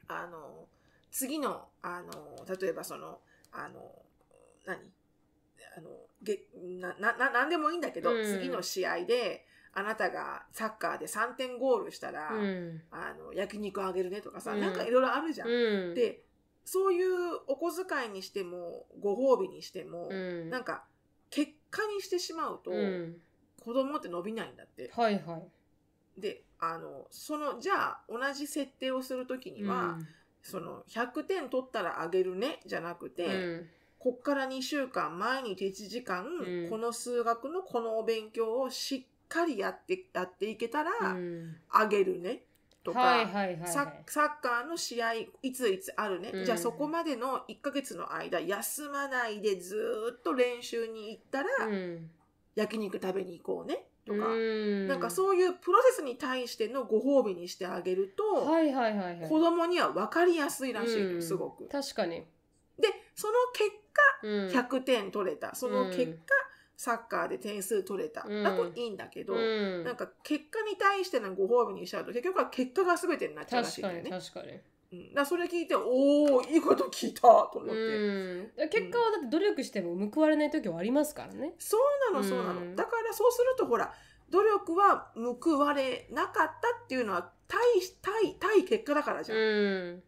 あの次のあの例えばそのあの何あのげなな何でもいいんだけど、次の試合であなたがサッカーで3点ゴールしたら、うん、あの焼肉あげるねとかさ、うん、なんかいろいろあるじゃん。うん、でそういうお小遣いにしてもご褒美にしても、うん、なんか結果にしてしまうと、うん、子供って伸びないんだって。はいはい、であのそのじゃあ同じ設定をする時には、うん、その100点取ったらあげるねじゃなくて。うんこっから2週間毎日1時間、この数学のこのお勉強をしっかりやってやっていけたら、あげるね。とか、はいはいはいサ、サッカーの試合いついつあるね、うん、じゃあそこまでの1ヶ月の間休まないでずっと練習に行ったら、焼肉食べに行こうねとか、うん、なんかそういうプロセスに対してのご褒美にしてあげると、はいはいはいはい、子供には分かりやすいらしい、うすごく。確かにでその結果、100点取れたその結果、サッカーで点数取れた、うん、だといいんだけど、うん、なんか結果に対してのご褒美にしちゃうと結局は結果が全てになっちゃうらしいんだよね。確かに確かにうん、だそれ聞いておおいいこと聞いたと思って、うん、結果はだって努力しても報われない時はありますからね、そうなのそうなの、うん、だからそうするとほら努力は報われなかったっていうのは対対対結果だからじゃん、うん、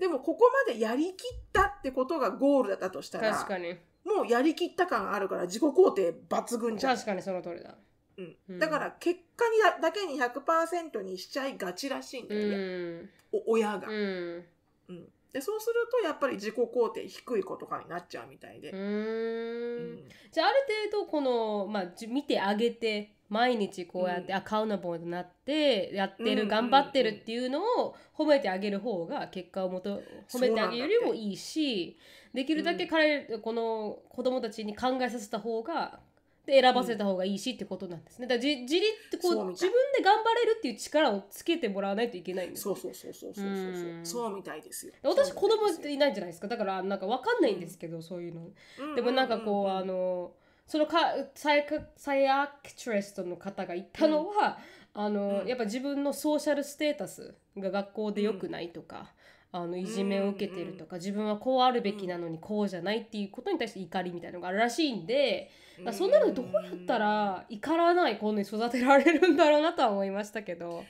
でもここまでやりきったってことがゴールだったとしたら確かにもうやりきった感あるから自己肯定抜群じゃん。確かにその通りだ。うん、うん、だから結果にだだけに100%にしちゃいがちらしいんだよね、うん、親が、うん、うん、でそうするとやっぱり自己肯定低い子とかになっちゃうみたいでうん、じゃあある程度この、まあ、見てあげて毎日こうやってアカウンタボーになってやってる、頑張ってるっていうのを褒めてあげる方が結果をもと褒めてあげるよりもいいしできるだけ彼、この子供たちに考えさせた方がで選ばせた方がいいしってことなんですね。だからじ自立ってこう自分で頑張れるっていう力をつけてもらわないといけないんですそうそうそうそうそうそうそうみたいですよ。私子供っていないじゃないですか。だからなんかわかんないんですけど、そういうの。でもなんかこう、あの。うんそのかサイサイアクトレストの方が言ったのは、うん、あの、うん、やっぱ自分のソーシャルステータスが学校で良くないとか、あのいじめを受けてるとか、自分はこうあるべきなのにこうじゃないっていうことに対して怒りみたいなのがあるらしいんで、うん、そんなのどうやったら怒らない子に育てられるんだろうなとは思いましたけど。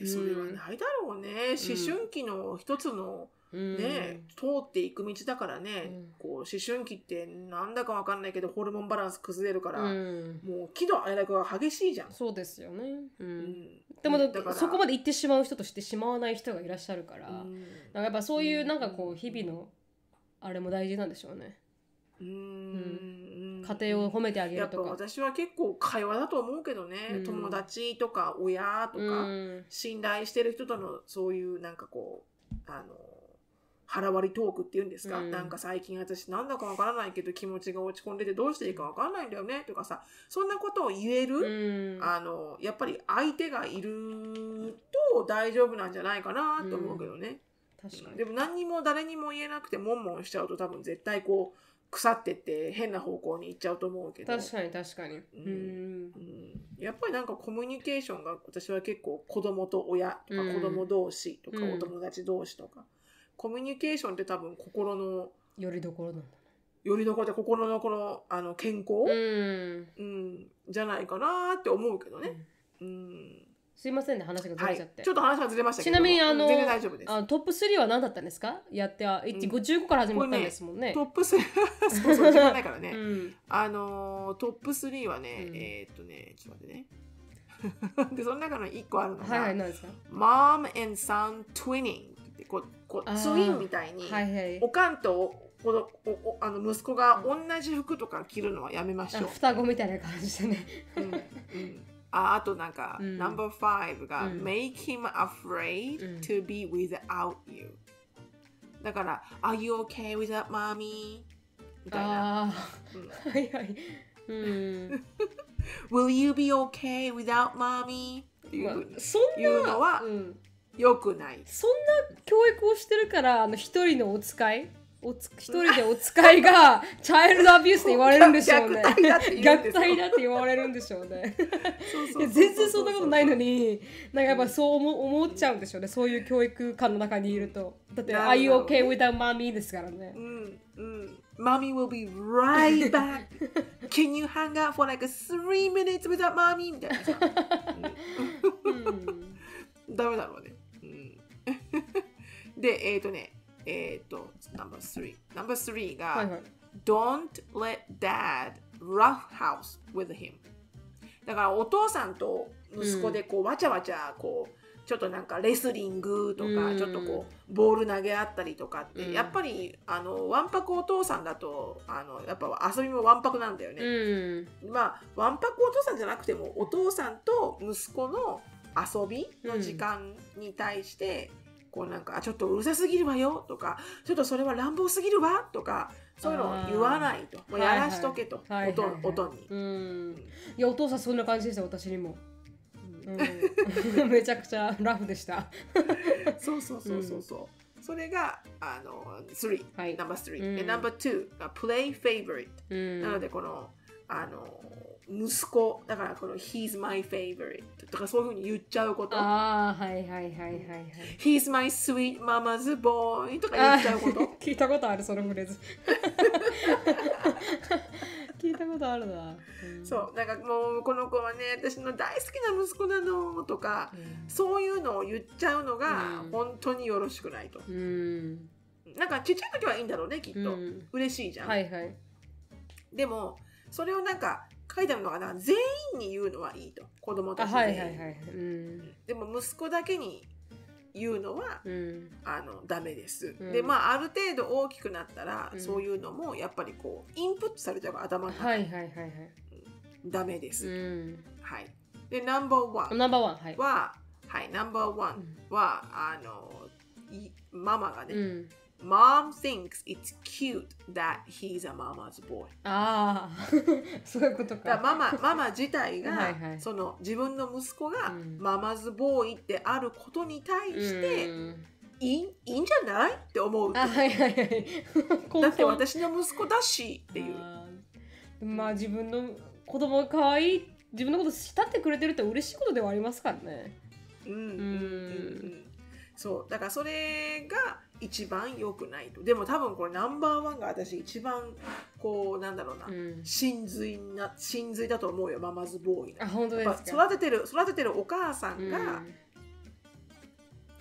ね、それはないだろうね、思春期の一つのね、通っていく道だからね、こう思春期ってなんだかわかんないけどホルモンバランス崩れるから、もう喜怒哀楽が激しいじゃんそうですよね、うんでも、だからそこまで行ってしまう人としてしまわない人がいらっしゃるから、なんかやっぱそういうなんかこう日々のあれも大事なんでしょうねうん、家庭を褒めてあげるとか私は結構会話だと思うけどね、うん、友達とか親とか、信頼してる人とのそういうなんかこうあの腹割りトークっていうんですか、うん、なんか最近私なんだかわからないけど気持ちが落ち込んでてどうしていいかわからないんだよねとかさそんなことを言える、うん、あのやっぱり相手がいると大丈夫なんじゃないかなと思うけどね、うん、確かにでも何にも誰にも言えなくてもんもんしちゃうと多分絶対こう腐ってって変な方向に行っちゃうと思うけど確かに確かに、うん、やっぱりなんかコミュニケーションが私は結構子供と親とか子供同士とかお友達同士とか。コミュニケーションって多分心のよりどころなんだよりどころって心のこのあの健康、うんうん、じゃないかなって思うけどね。うんすいませんね話がずれちゃっい、て、ちょっと話がずれましたけちなみにあの全然大丈夫です。あトップ3は何だったんですかやっては1、5から始まったんですもんねトップ3 そうそう知らないからね、うん、あのトップ3はね、うんえーっとねちょっと待ってね でその中の1個あるのが「はいはい何ですか Mom and Son Twinning」ってこうこうツインみたいに、はいはい、おかんとこのおおあの息子が同じ服とか着るのはやめましょう、双子みたいな感じでね、うんうん、ああとなんか、うん、ナンバー5が、うん、make him afraid to be without you、だから are you okay without mommy みたいな、うん、はいはい、うん、will you be okay without mommy っていう,、いうのは、うんよくないそんな教育をしてるからあの一人のお使いおつ一人でお使いがチャイルドアビュースって言われるんでしょうね虐待だって言われるんでしょうね全然そんなことないのになんかやっぱそう思思っちゃうんでしょうねそういう教育観の中にいるとだって「Are you okay without mommy?」ですからねうんうん Mommy will be right back. Can you hang out for like three minutes without mommy? みたいな ダメだろうね。で、えっ、ー、とね、えっ、ー、と、ナンバー3。ナンバー3が、はいはい、Don't let dad roughhouse with him。だからお父さんと息子でこう、うん、わちゃわちゃこうちょっとなんかレスリングとか、うん、ちょっとこうボール投げ合ったりとかって、うん、やっぱりあのわんぱくお父さんだとあのやっぱ遊びもわんぱくなんだよね。まあわんぱくお父さんじゃなくてもお父さんと息子の遊びの時間に対して、こうなんか、ちょっとうるさすぎるわよとか、ちょっとそれは乱暴すぎるわとか、そういうのを言わないと。もうやらしとけと。はいはい、音、はいはい、に、うん。いや、お父さんそんな感じでした、私にも。うん、めちゃくちゃラフでした。そうそうそうそうそう。うん、それがあの3、はい、ナンバー3、うん、ナンバー2が play favorite、うん、なのでこのあの息子だからこの「He's my favorite」とかそういうふうに言っちゃうことああはいはいはいはいはい「He's my sweet mama's boy」とか言っちゃうこと 聞いたことあるそのフレーズ 聞いたことあるな、うん、そうなんかもうこの子はね私の大好きな息子なのとか、うん、そういうのを言っちゃうのが本当によろしくないと、うん、なんかちっちゃい時はいいんだろうねきっと、うん、嬉しいじゃん、はいはい、でもそれをなんか書いてあるのかな全員に言うのはいいと子供たちはでも息子だけに言うのは、うん、あのダメです、うん、でまあある程度大きくなったら、うん、そういうのもやっぱりこうインプットされちゃう頭の中はうん、ダメです、はいでナンバーワンナンバーワンはいは、い、ナンバーワンは、あのママがね、Mom thinks it's cute that he's a mama's boy. ああ、そういうことか。ママママ自体がはい、はい、その自分の息子が、うん、ママズボーイってあることに対して、いいいいんじゃないって思うはいはいはい、だって私の息子だしっていうまあ自分の子供が可愛い自分のこと慕ってくれてるって嬉しいことではありますからねうんうん、うんそうだからそれが一番良くないとでも多分これナンバーワンが私一番こうなんだろうな、うん、真髄な真髄だと思うよママズボーイあ本当です育ててる育ててるお母さんが、うん、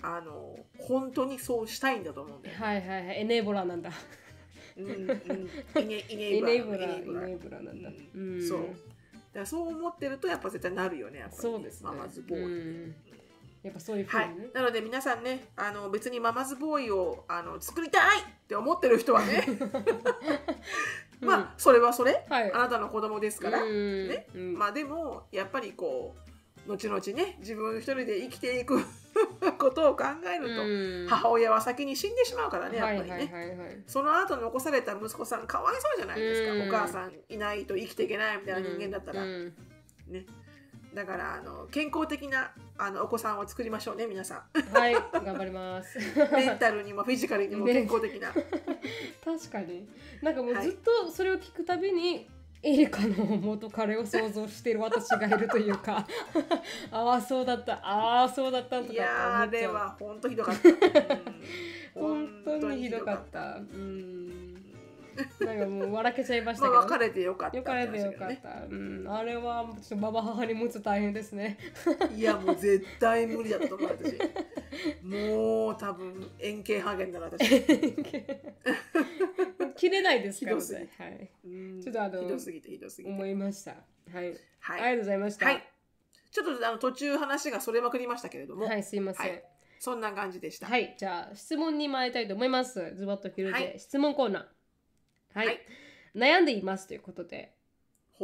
あの本当にそうしたいんだと思うんだよ、ね、はいはいはいエネーボラなんだうんうん、エネイネイネイブライネブラなんだ、うん、そうだそう思ってるとやっぱ絶対なるよねやっぱり、ね、そうです、ね、ママズボーイ、うんやっぱそういうふうにね、はい、なので皆さんねあの別にママズボーイをあの作りたいって思ってる人はね まあそれはそれ、はい、あなたの子供ですから、ね、まあでもやっぱりこう後々ね自分一人で生きていく ことを考えると母親は先に死んでしまうからねやっぱりねその後残された息子さんかわいそうじゃないですかお母さんいないと生きていけないみたいな人間だったらねだからあの健康的なあのお子さんを作りましょうね皆さん。はい、頑張ります。メンタルにもフィジカルにも 健康的な。確かに。なんかもうずっとそれを聞くたびに、はい、エリカの元彼を想像している私がいるというか、ああそうだった、ああそうだったとかいやあは本当ひどかった。本当にひどかった。うん。なんかもう笑けちゃいましたけど、ね、別れてよかった、ね、別れてよかった、うん、あれはちょっとババ母に持つ大変ですねいやもう絶対無理だったと思う私もう多分円形ハーゲンだな私切れないですからね、はい、ちょっとあのひどすぎてひどすぎて思いましたはい、はい、ありがとうございました、はい、ちょっとあの途中話がそれまくりましたけれどもはいすいません、はいそんな感じでした。はい、じゃあ質問に参りたいと思います。ズバッと切るで、はい、質問コーナー。はい、はい、悩んでいますということで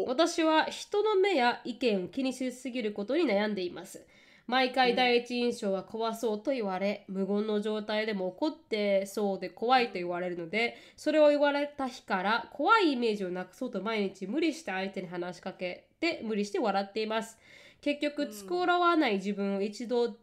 私は人の目や意見を気にしすぎることに悩んでいます毎回第一印象は怖そうと言われ、うん、無言の状態でも怒ってそうで怖いと言われるのでそれを言われた日から怖いイメージをなくそうと毎日無理して相手に話しかけて無理して笑っています結局らわない自分を一度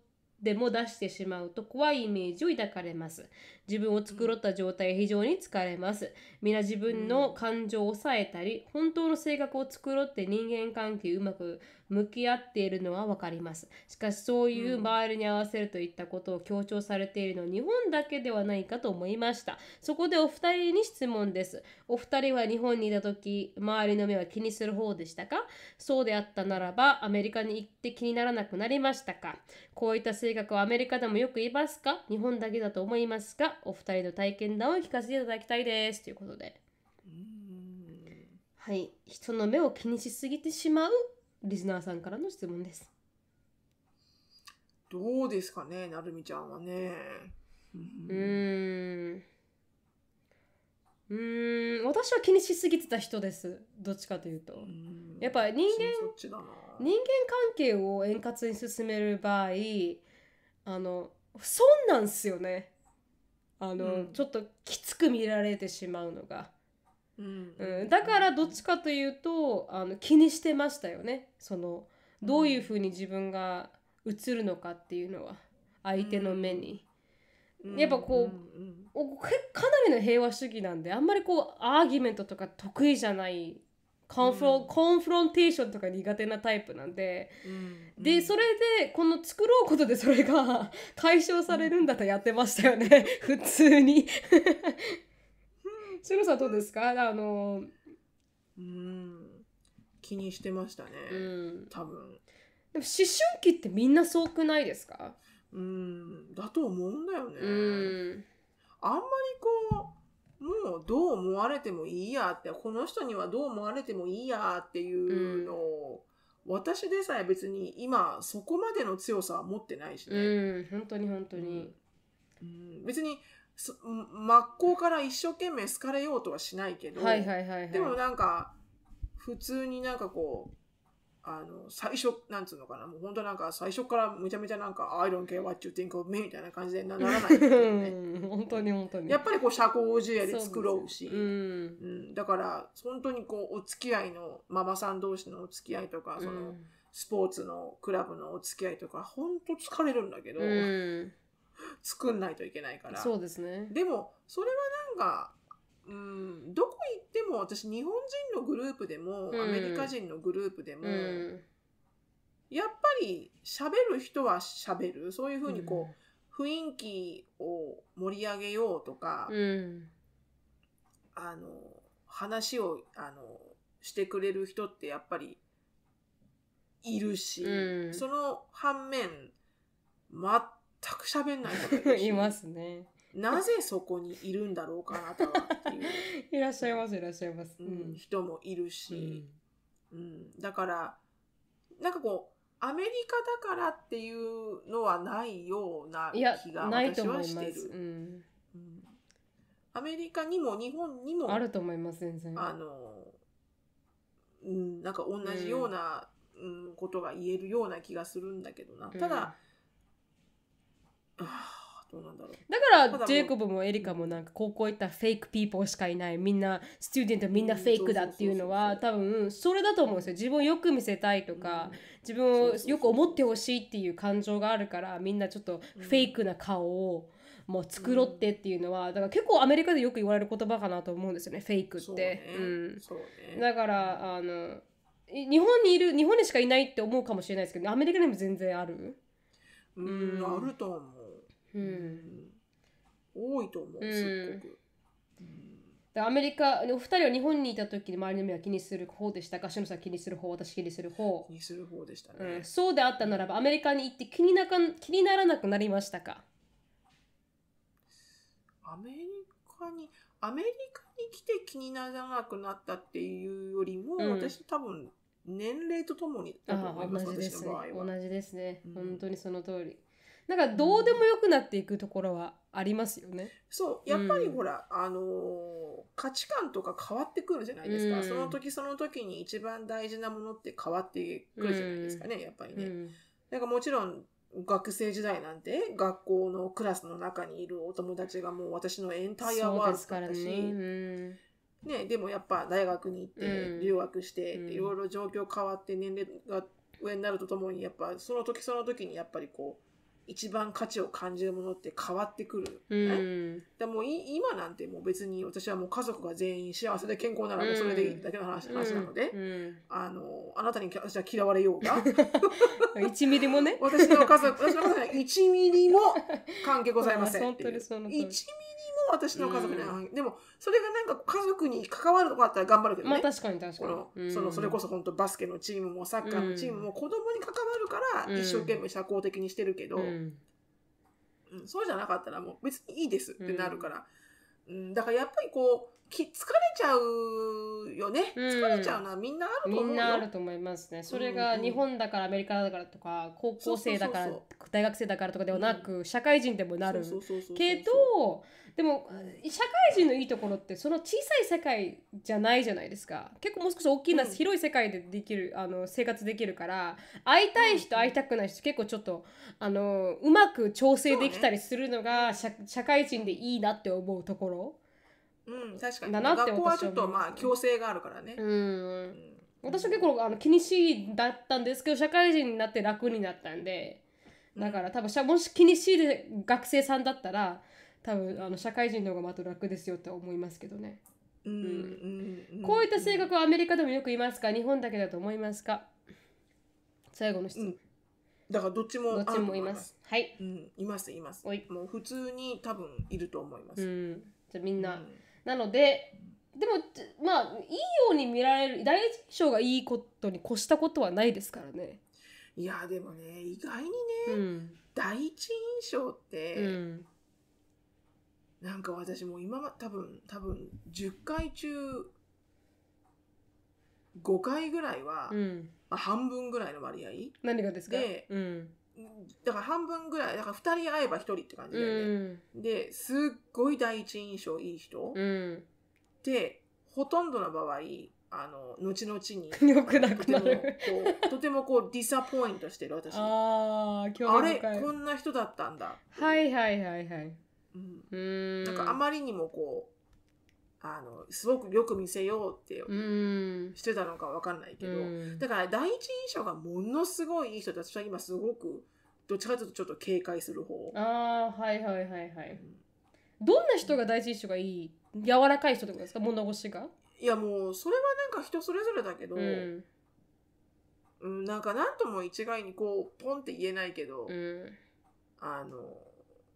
でも出してしまうと怖いイメージを抱かれます自分を繕った状態非常に疲れます。皆自分の感情を抑えたり、本当の性格を繕って人間関係うまく向き合っているのは分かります。しかしそういう周りに合わせるといったことを強調されているのは日本だけではないかと思いました。そこでお二人に質問です。お二人は日本にいた時、周りの目は気にする方でしたかそうであったならば、アメリカに行って気にならなくなりましたかこういった性格はアメリカでもよくいますか日本だけだと思いますがお二人の体験談を聞かせていただきたいですということではい人の目を気にしすぎてしまうリスナーさんからの質問ですどうですかねなるみちゃんはねうんうん私は気にしすぎてた人ですどっちかというとやっぱ人間人間関係を円滑に進める場合あの損なんすよねあの、うん、ちょっときつく見られてしまうのが、うん、うん、だからどっちかというとあの気にしてましたよねそのどういうふうに自分が映るのかっていうのは相手の目に。やっぱこう、かなりの平和主義なんであんまりこうアーギュメントとか得意じゃないコンフロ、うん、コンフロンテーションとか苦手なタイプなんで、うん、でそれでこの作ろうことでそれが 解消されるんだったらやってましたよね普通に白 さんどうですかあのうん気にしてましたね、うん、多分でも思春期ってみんなそうくないですかうんだと思うんだよね、うん、あんまりこうもうどう思われてもいいやって、この人にはどう思われてもいいやっていうのを、うん、私でさえ別に今そこまでの強さは持ってないしね。うん、本当に本当に。うん、別に真っ向から一生懸命好かれようとはしないけど、はいはいはい、でもなんか普通になんかこうあの、最初、なんつうのかな、もう本当なんか最初からめちゃめちゃなんか、I don't care what you think of me みたいな感じでならない、ね、本当に本当に。やっぱりこう社交辞令で作ろうし、ううん、うん、だから本当にこう、お付き合いの、ママさん同士のお付き合いとか、その、うん、スポーツのクラブのお付き合いとか、本当疲れるんだけど、うん、作んないといけないから。そうですね。でも、それはなんか、うん、どこ行っても私日本人のグループでも、アメリカ人のグループでも、うん、やっぱり喋る人は喋るそういうふうにこう、うん、雰囲気を盛り上げようとか、うん、あの話をあのしてくれる人ってやっぱりいるし、その反面全く喋んない人 いますね。なぜそこにいるんだろうか、なとはっていう。いらっしゃいます、いらっしゃいます。うん、人もいるし、うん、うん、だから、なんかこう、アメリカだからっていうのはないような気が私はしてる。うん、うん、アメリカにも日本にもあると思います全然あの、うん、なんか同じような、うん、ことが言えるような気がするんだけどな、ただ、うんどうなんだろうだからジェイコブもエリカもなんか高校行ったフェイクピーポーしかいないみんなスチューデントみんなフェイクだっていうのは多分それだと思うんですよ自分をよく見せたいとか、自分をよく思ってほしいっていう感情があるからみんなちょっとフェイクな顔を。もう作ろってっていうのは、だから結構アメリカでよく言われる言葉かなと思うんですよねフェイクって。うう、だからあの日本にいる日本にしかいないって思うかもしれないですけど、アメリカにも全然ある。うん、うん、あると思う。うん、多いと思うすっごく。アメリカお二人は日本にいた時に周りの目は気にする方でしたかしのさん気にする方私気にする方気にする方でしたね、うん、そうであったならばアメリカに行って気になか気にならなくなりましたかアメリカにアメリカに来て気にならなくなったっていうよりも、うん、私多分年齢とともにと思います同じですね同じですね、うん、本当にその通りなんかどうでもよくなっていくところはありますよね。そうやっぱりほら、うん、あの価値観とか変わってくるじゃないですか、うん、その時その時に一番大事なものって変わってくるじゃないですかね、うん、やっぱりね。なんかもちろん学生時代なんて学校のクラスの中にいるお友達がもう私のエンタイアワーク。だったし。ね、でもやっぱ大学に行って留学して、いろいろ状況変わって年齢が上になるとともにやっぱその時その時にやっぱりこう一番価値を感じるものって変わってくる、ね、うん、でも今なんてもう別に私はもう家族が全員幸せで健康ならそれでいいだけの話,、話なので、うんうん、あのあなたに私は嫌われようが1ミリもね私の家族私の家族は1ミリも関係ございません本1ミリ私の家族にうん、でもそれがなんか家族に関わるとこあったら頑張るけどね、まあ、確かに確かに、うん、そのそれこそ本当バスケのチームもサッカーのチームも子供に関わるから一生懸命社交的にしてるけど、うん、うん、そうじゃなかったらもう別にいいですってなるから、うん、だからやっぱりこうき疲れちゃうよね、疲れちゃうのはみんなあると思うみんなあると思いますねそれが日本だからアメリカだからとか高校生だから大学生だからとかではなく、社会人でもなるけどでも社会人のいいところってその小さい世界じゃないじゃないですか結構もう少し大きな、うん、広い世界でできるあの生活できるから会いたい人、会いたくない人結構ちょっとあのうまく調整できたりするのが、ね、社会人でいいなって思うところ、うん、確かにだなって私は学校はちょっとまあ強制があるからね。うん、うん私は結構あの気にしいだったんですけど社会人になって楽になったんでだから多分もし気にしいで学生さんだったら多分あの社会人の方がまた楽ですよって思いますけどね。うん、こういった性格はアメリカでもよくいますか日本だけだと思いますか最後の質問、うん、だからどっちもどっちもいますはい、うん、いますいますいもう普通に多分いると思います、うん、じゃあみんな、なのででもまあいいように見られる第一印象がいいことに越したことはないですからねいやでもね意外にね、うん、第一印象って、うんなんか私も今ま、多分、多分、10回中、5回ぐらいは、うん、まあ、半分ぐらいの割合。何がですかで、うん、だから半分ぐらい、だから2人会えば1人って感じね。うん、で、すっごい第一印象いい人、うん、で、ほとんどの場合、あの、後々に。よ くなくなると。とてもこう、ディサポイントしてる私。ああ、あれ、こんな人だったんだ。はいはいはいはい。うん、なんかあまりにもこうあのすごくよく見せようってしてたのか分かんないけど、だから第一印象がものすごいいい人で私は今すごくどっちかというとちょっと警戒する方ああはいはいはいはい、うん、どんな人が第一印象がいい柔らかい人ってことですか物腰がいやもうそれはなんか人それぞれだけど、うんうん、なんか何とも一概にこうポンって言えないけど、うん、あの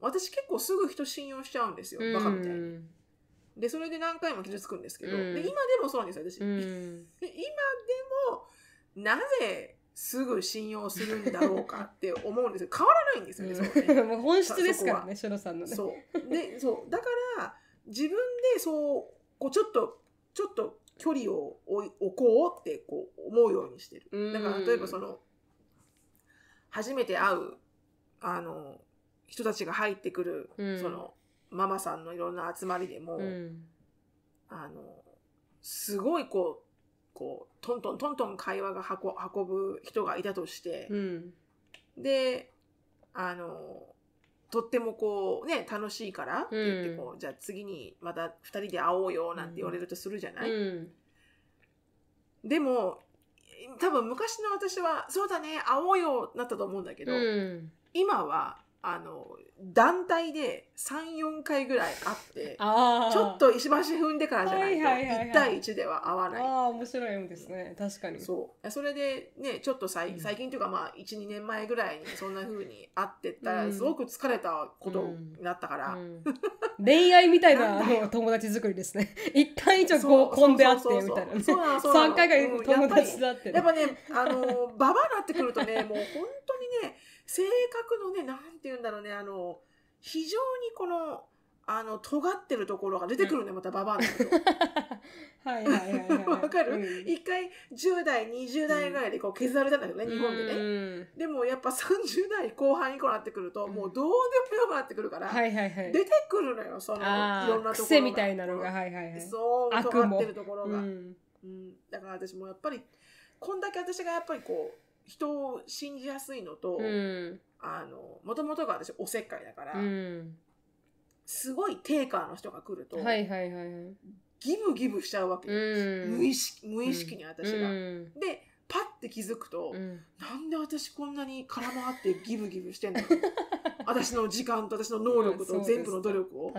私結構すぐ人信用しちゃうんですよ。バカみたいに。で、それで何回も傷つくんですけど、で今でもそうなんですよ、私。今でも、なぜすぐ信用するんだろうかって思うんですよ。変わらないんですよね、そこね。もう本質ですからね、さんのね。そう。で、そう。だから、自分でそう、こう、ちょっと、ちょっと距離を置こうってこう思うようにしてる。だから、例えばその、初めて会う、あの、人たちが入ってくる、うん、そのママさんのいろんな集まりでも、うん、あのすごいこうこうトントントントン会話が運ぶ人がいたとして、うん、であのとってもこうね楽しいからって言ってこう、じゃあ次にまた2人で会おうよなんて言われるとするじゃない、でも多分昔の私はそうだね会おうよなったと思うんだけど、今はあの団体で34回ぐらいあってちょっと石橋踏んでからじゃないと、はいはい、1対1では合わないああ面白いですね確かにそうそれでねちょっと最最近というかまあ12年前ぐらいにそんなふうに会ってったら、すごく疲れたことになったから、恋愛みたいな 友達作りですね 一対一を混んで会ってみたいな、ね、そう3回ぐらい友達だって、ね、やっぱねあのババアなってくるとねもう本性格のね、なんて言うんだろうね、あの、非常にこの、あの、尖ってるところが出てくるね、うん、またババアの はい わかる、うん、一回10代、20代ぐらいでこう削られたんだけどね、うん、日本でね。でもやっぱ30代後半以降になってくると、もうどうでもよくなってくるから、はいはいはい、出てくるのよ、その、いろんなところが。癖みたいなのが、はいはいはい。そう、尖ってるところが。うん、だから私もやっぱり、こんだけ私がやっぱりこう、人を信じやすいのと、うん、あの、もともとが私おせっかいだから、うん、すごいテイカーの人が来ると、はいはいはい、ギブギブしちゃうわけ、うん、無意識無意識に私が。でパッて気づくと、うん、なんで私こんなに空回ってギブギブしてんの 私の時間と私の能力と全部の努力を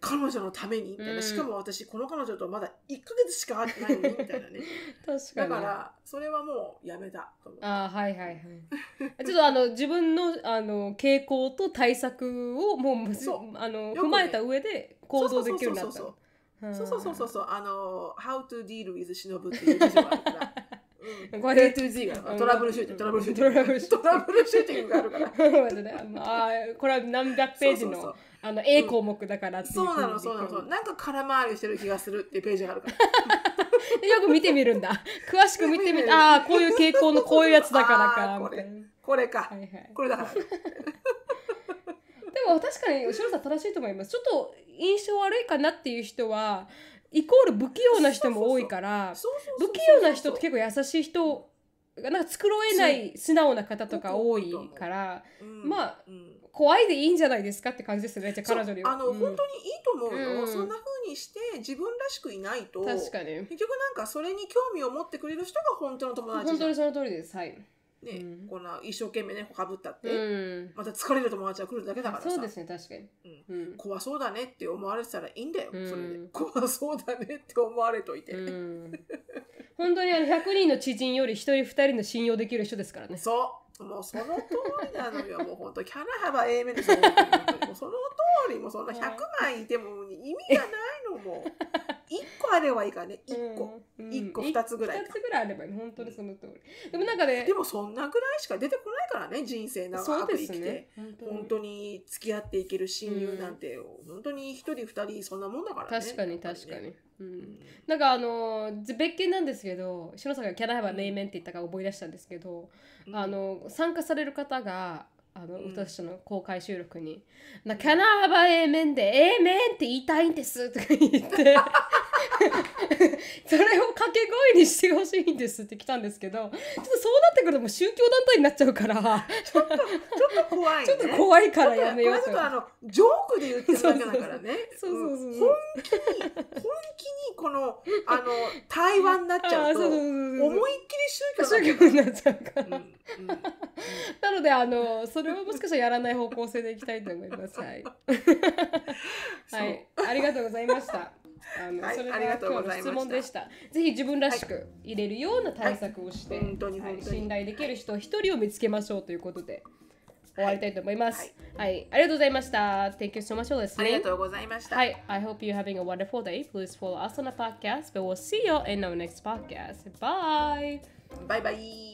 彼女のためにみたいな、うん、しかも私この彼女とまだ1か月しか会ってないのにみたいなね確かにだからそれはもうやめたと思あはいはいはい ちょっとあの自分のあの傾向と対策をもうあの、ね、踏まえた上で行動できるうなったそうそうそうそうそうそうそうそうあの「How to deal with 忍」っていう記事があるからこれ A to Z がトラブルシューティングトラブルシューティングトラブルシューティングがあるからあこれは何百ページのあの A 項目だからっていうそうなのそうなのそうなんか空回りしてる気がするっていうページがあるからよく見てみるんだ詳しく見てみて ああこういう傾向のこういうやつだからか これこれか、はいはい、これだから でも確かに後ろさん正しいと思いますちょっと印象悪いかなっていう人はイコール不器用な人も多いから不器用な人って結構優しい人なんか繕えない素直な方とか多いから、まあ、怖いでいいんじゃないですかって感じですねじゃあ彼女にあの、うん、本当にいいと思うよ、うん、そんなふうにして自分らしくいないと確かに結局なんかそれに興味を持ってくれる人が本当の友達本当にその通りですはいね、うん、こんな一生懸命ねかぶったって、うん、また疲れる友達が来るだけだからさそうですね確かに、うんうん怖そうだねって思われてたらいいんだよ、うんそれで怖そうだねって思われといて、うん本当にあの100人の知人より1人2人の信用できる人ですからねそうもうその通りなのよ もう本当キャラ幅 A 面ですよその通りもうそんな100枚いても意味がないのも一個あればいいからね一個うん、個二つぐらい二つぐらいあればいい本当にその通りでもなんかねでもそんなぐらいしか出てこないからね人生長く生きて、ね、本当に付き合っていける親友なんて、うん、本当に一人二人そんなもんだからね確かに確かに、ね、うん、なんかあの別件なんですけど篠さんが「キャラハバネイメン」って言ったから思い出したんですけど、うん、あの参加される方があの、うん、私の公開収録に「なかなばえめんでええー、めんって言いたいんです」とか言って それを掛け声にしてほしいんですって来たんですけどちょっとそうなってくるともう宗教団体になっちゃうからちょっとちょっと怖い、ね、ちょっと怖いからやめようとあのジョークで言ってるだけだからねそうそうそう、うん、本気に本気にこのあの対話になっちゃうと思いっきり宗教になっちゃうから、うんうん、なのであのそれはもしかしたらやらない方向性でいきたいと思いますはい、はい、ありがとうございましたあの、はい、それが今日の質問でした。ぜひ自分らしく入れるような対策をして、はい、信頼できる人一人を見つけましょうということで。終わりたいと思います。はい、はい、ありがとうございました。Thank you so much for listening. ありがとうございました。はい、I hope you're having a wonderful day. Please follow us on the podcast, but we'll see you in our next podcast. Bye! Bye bye!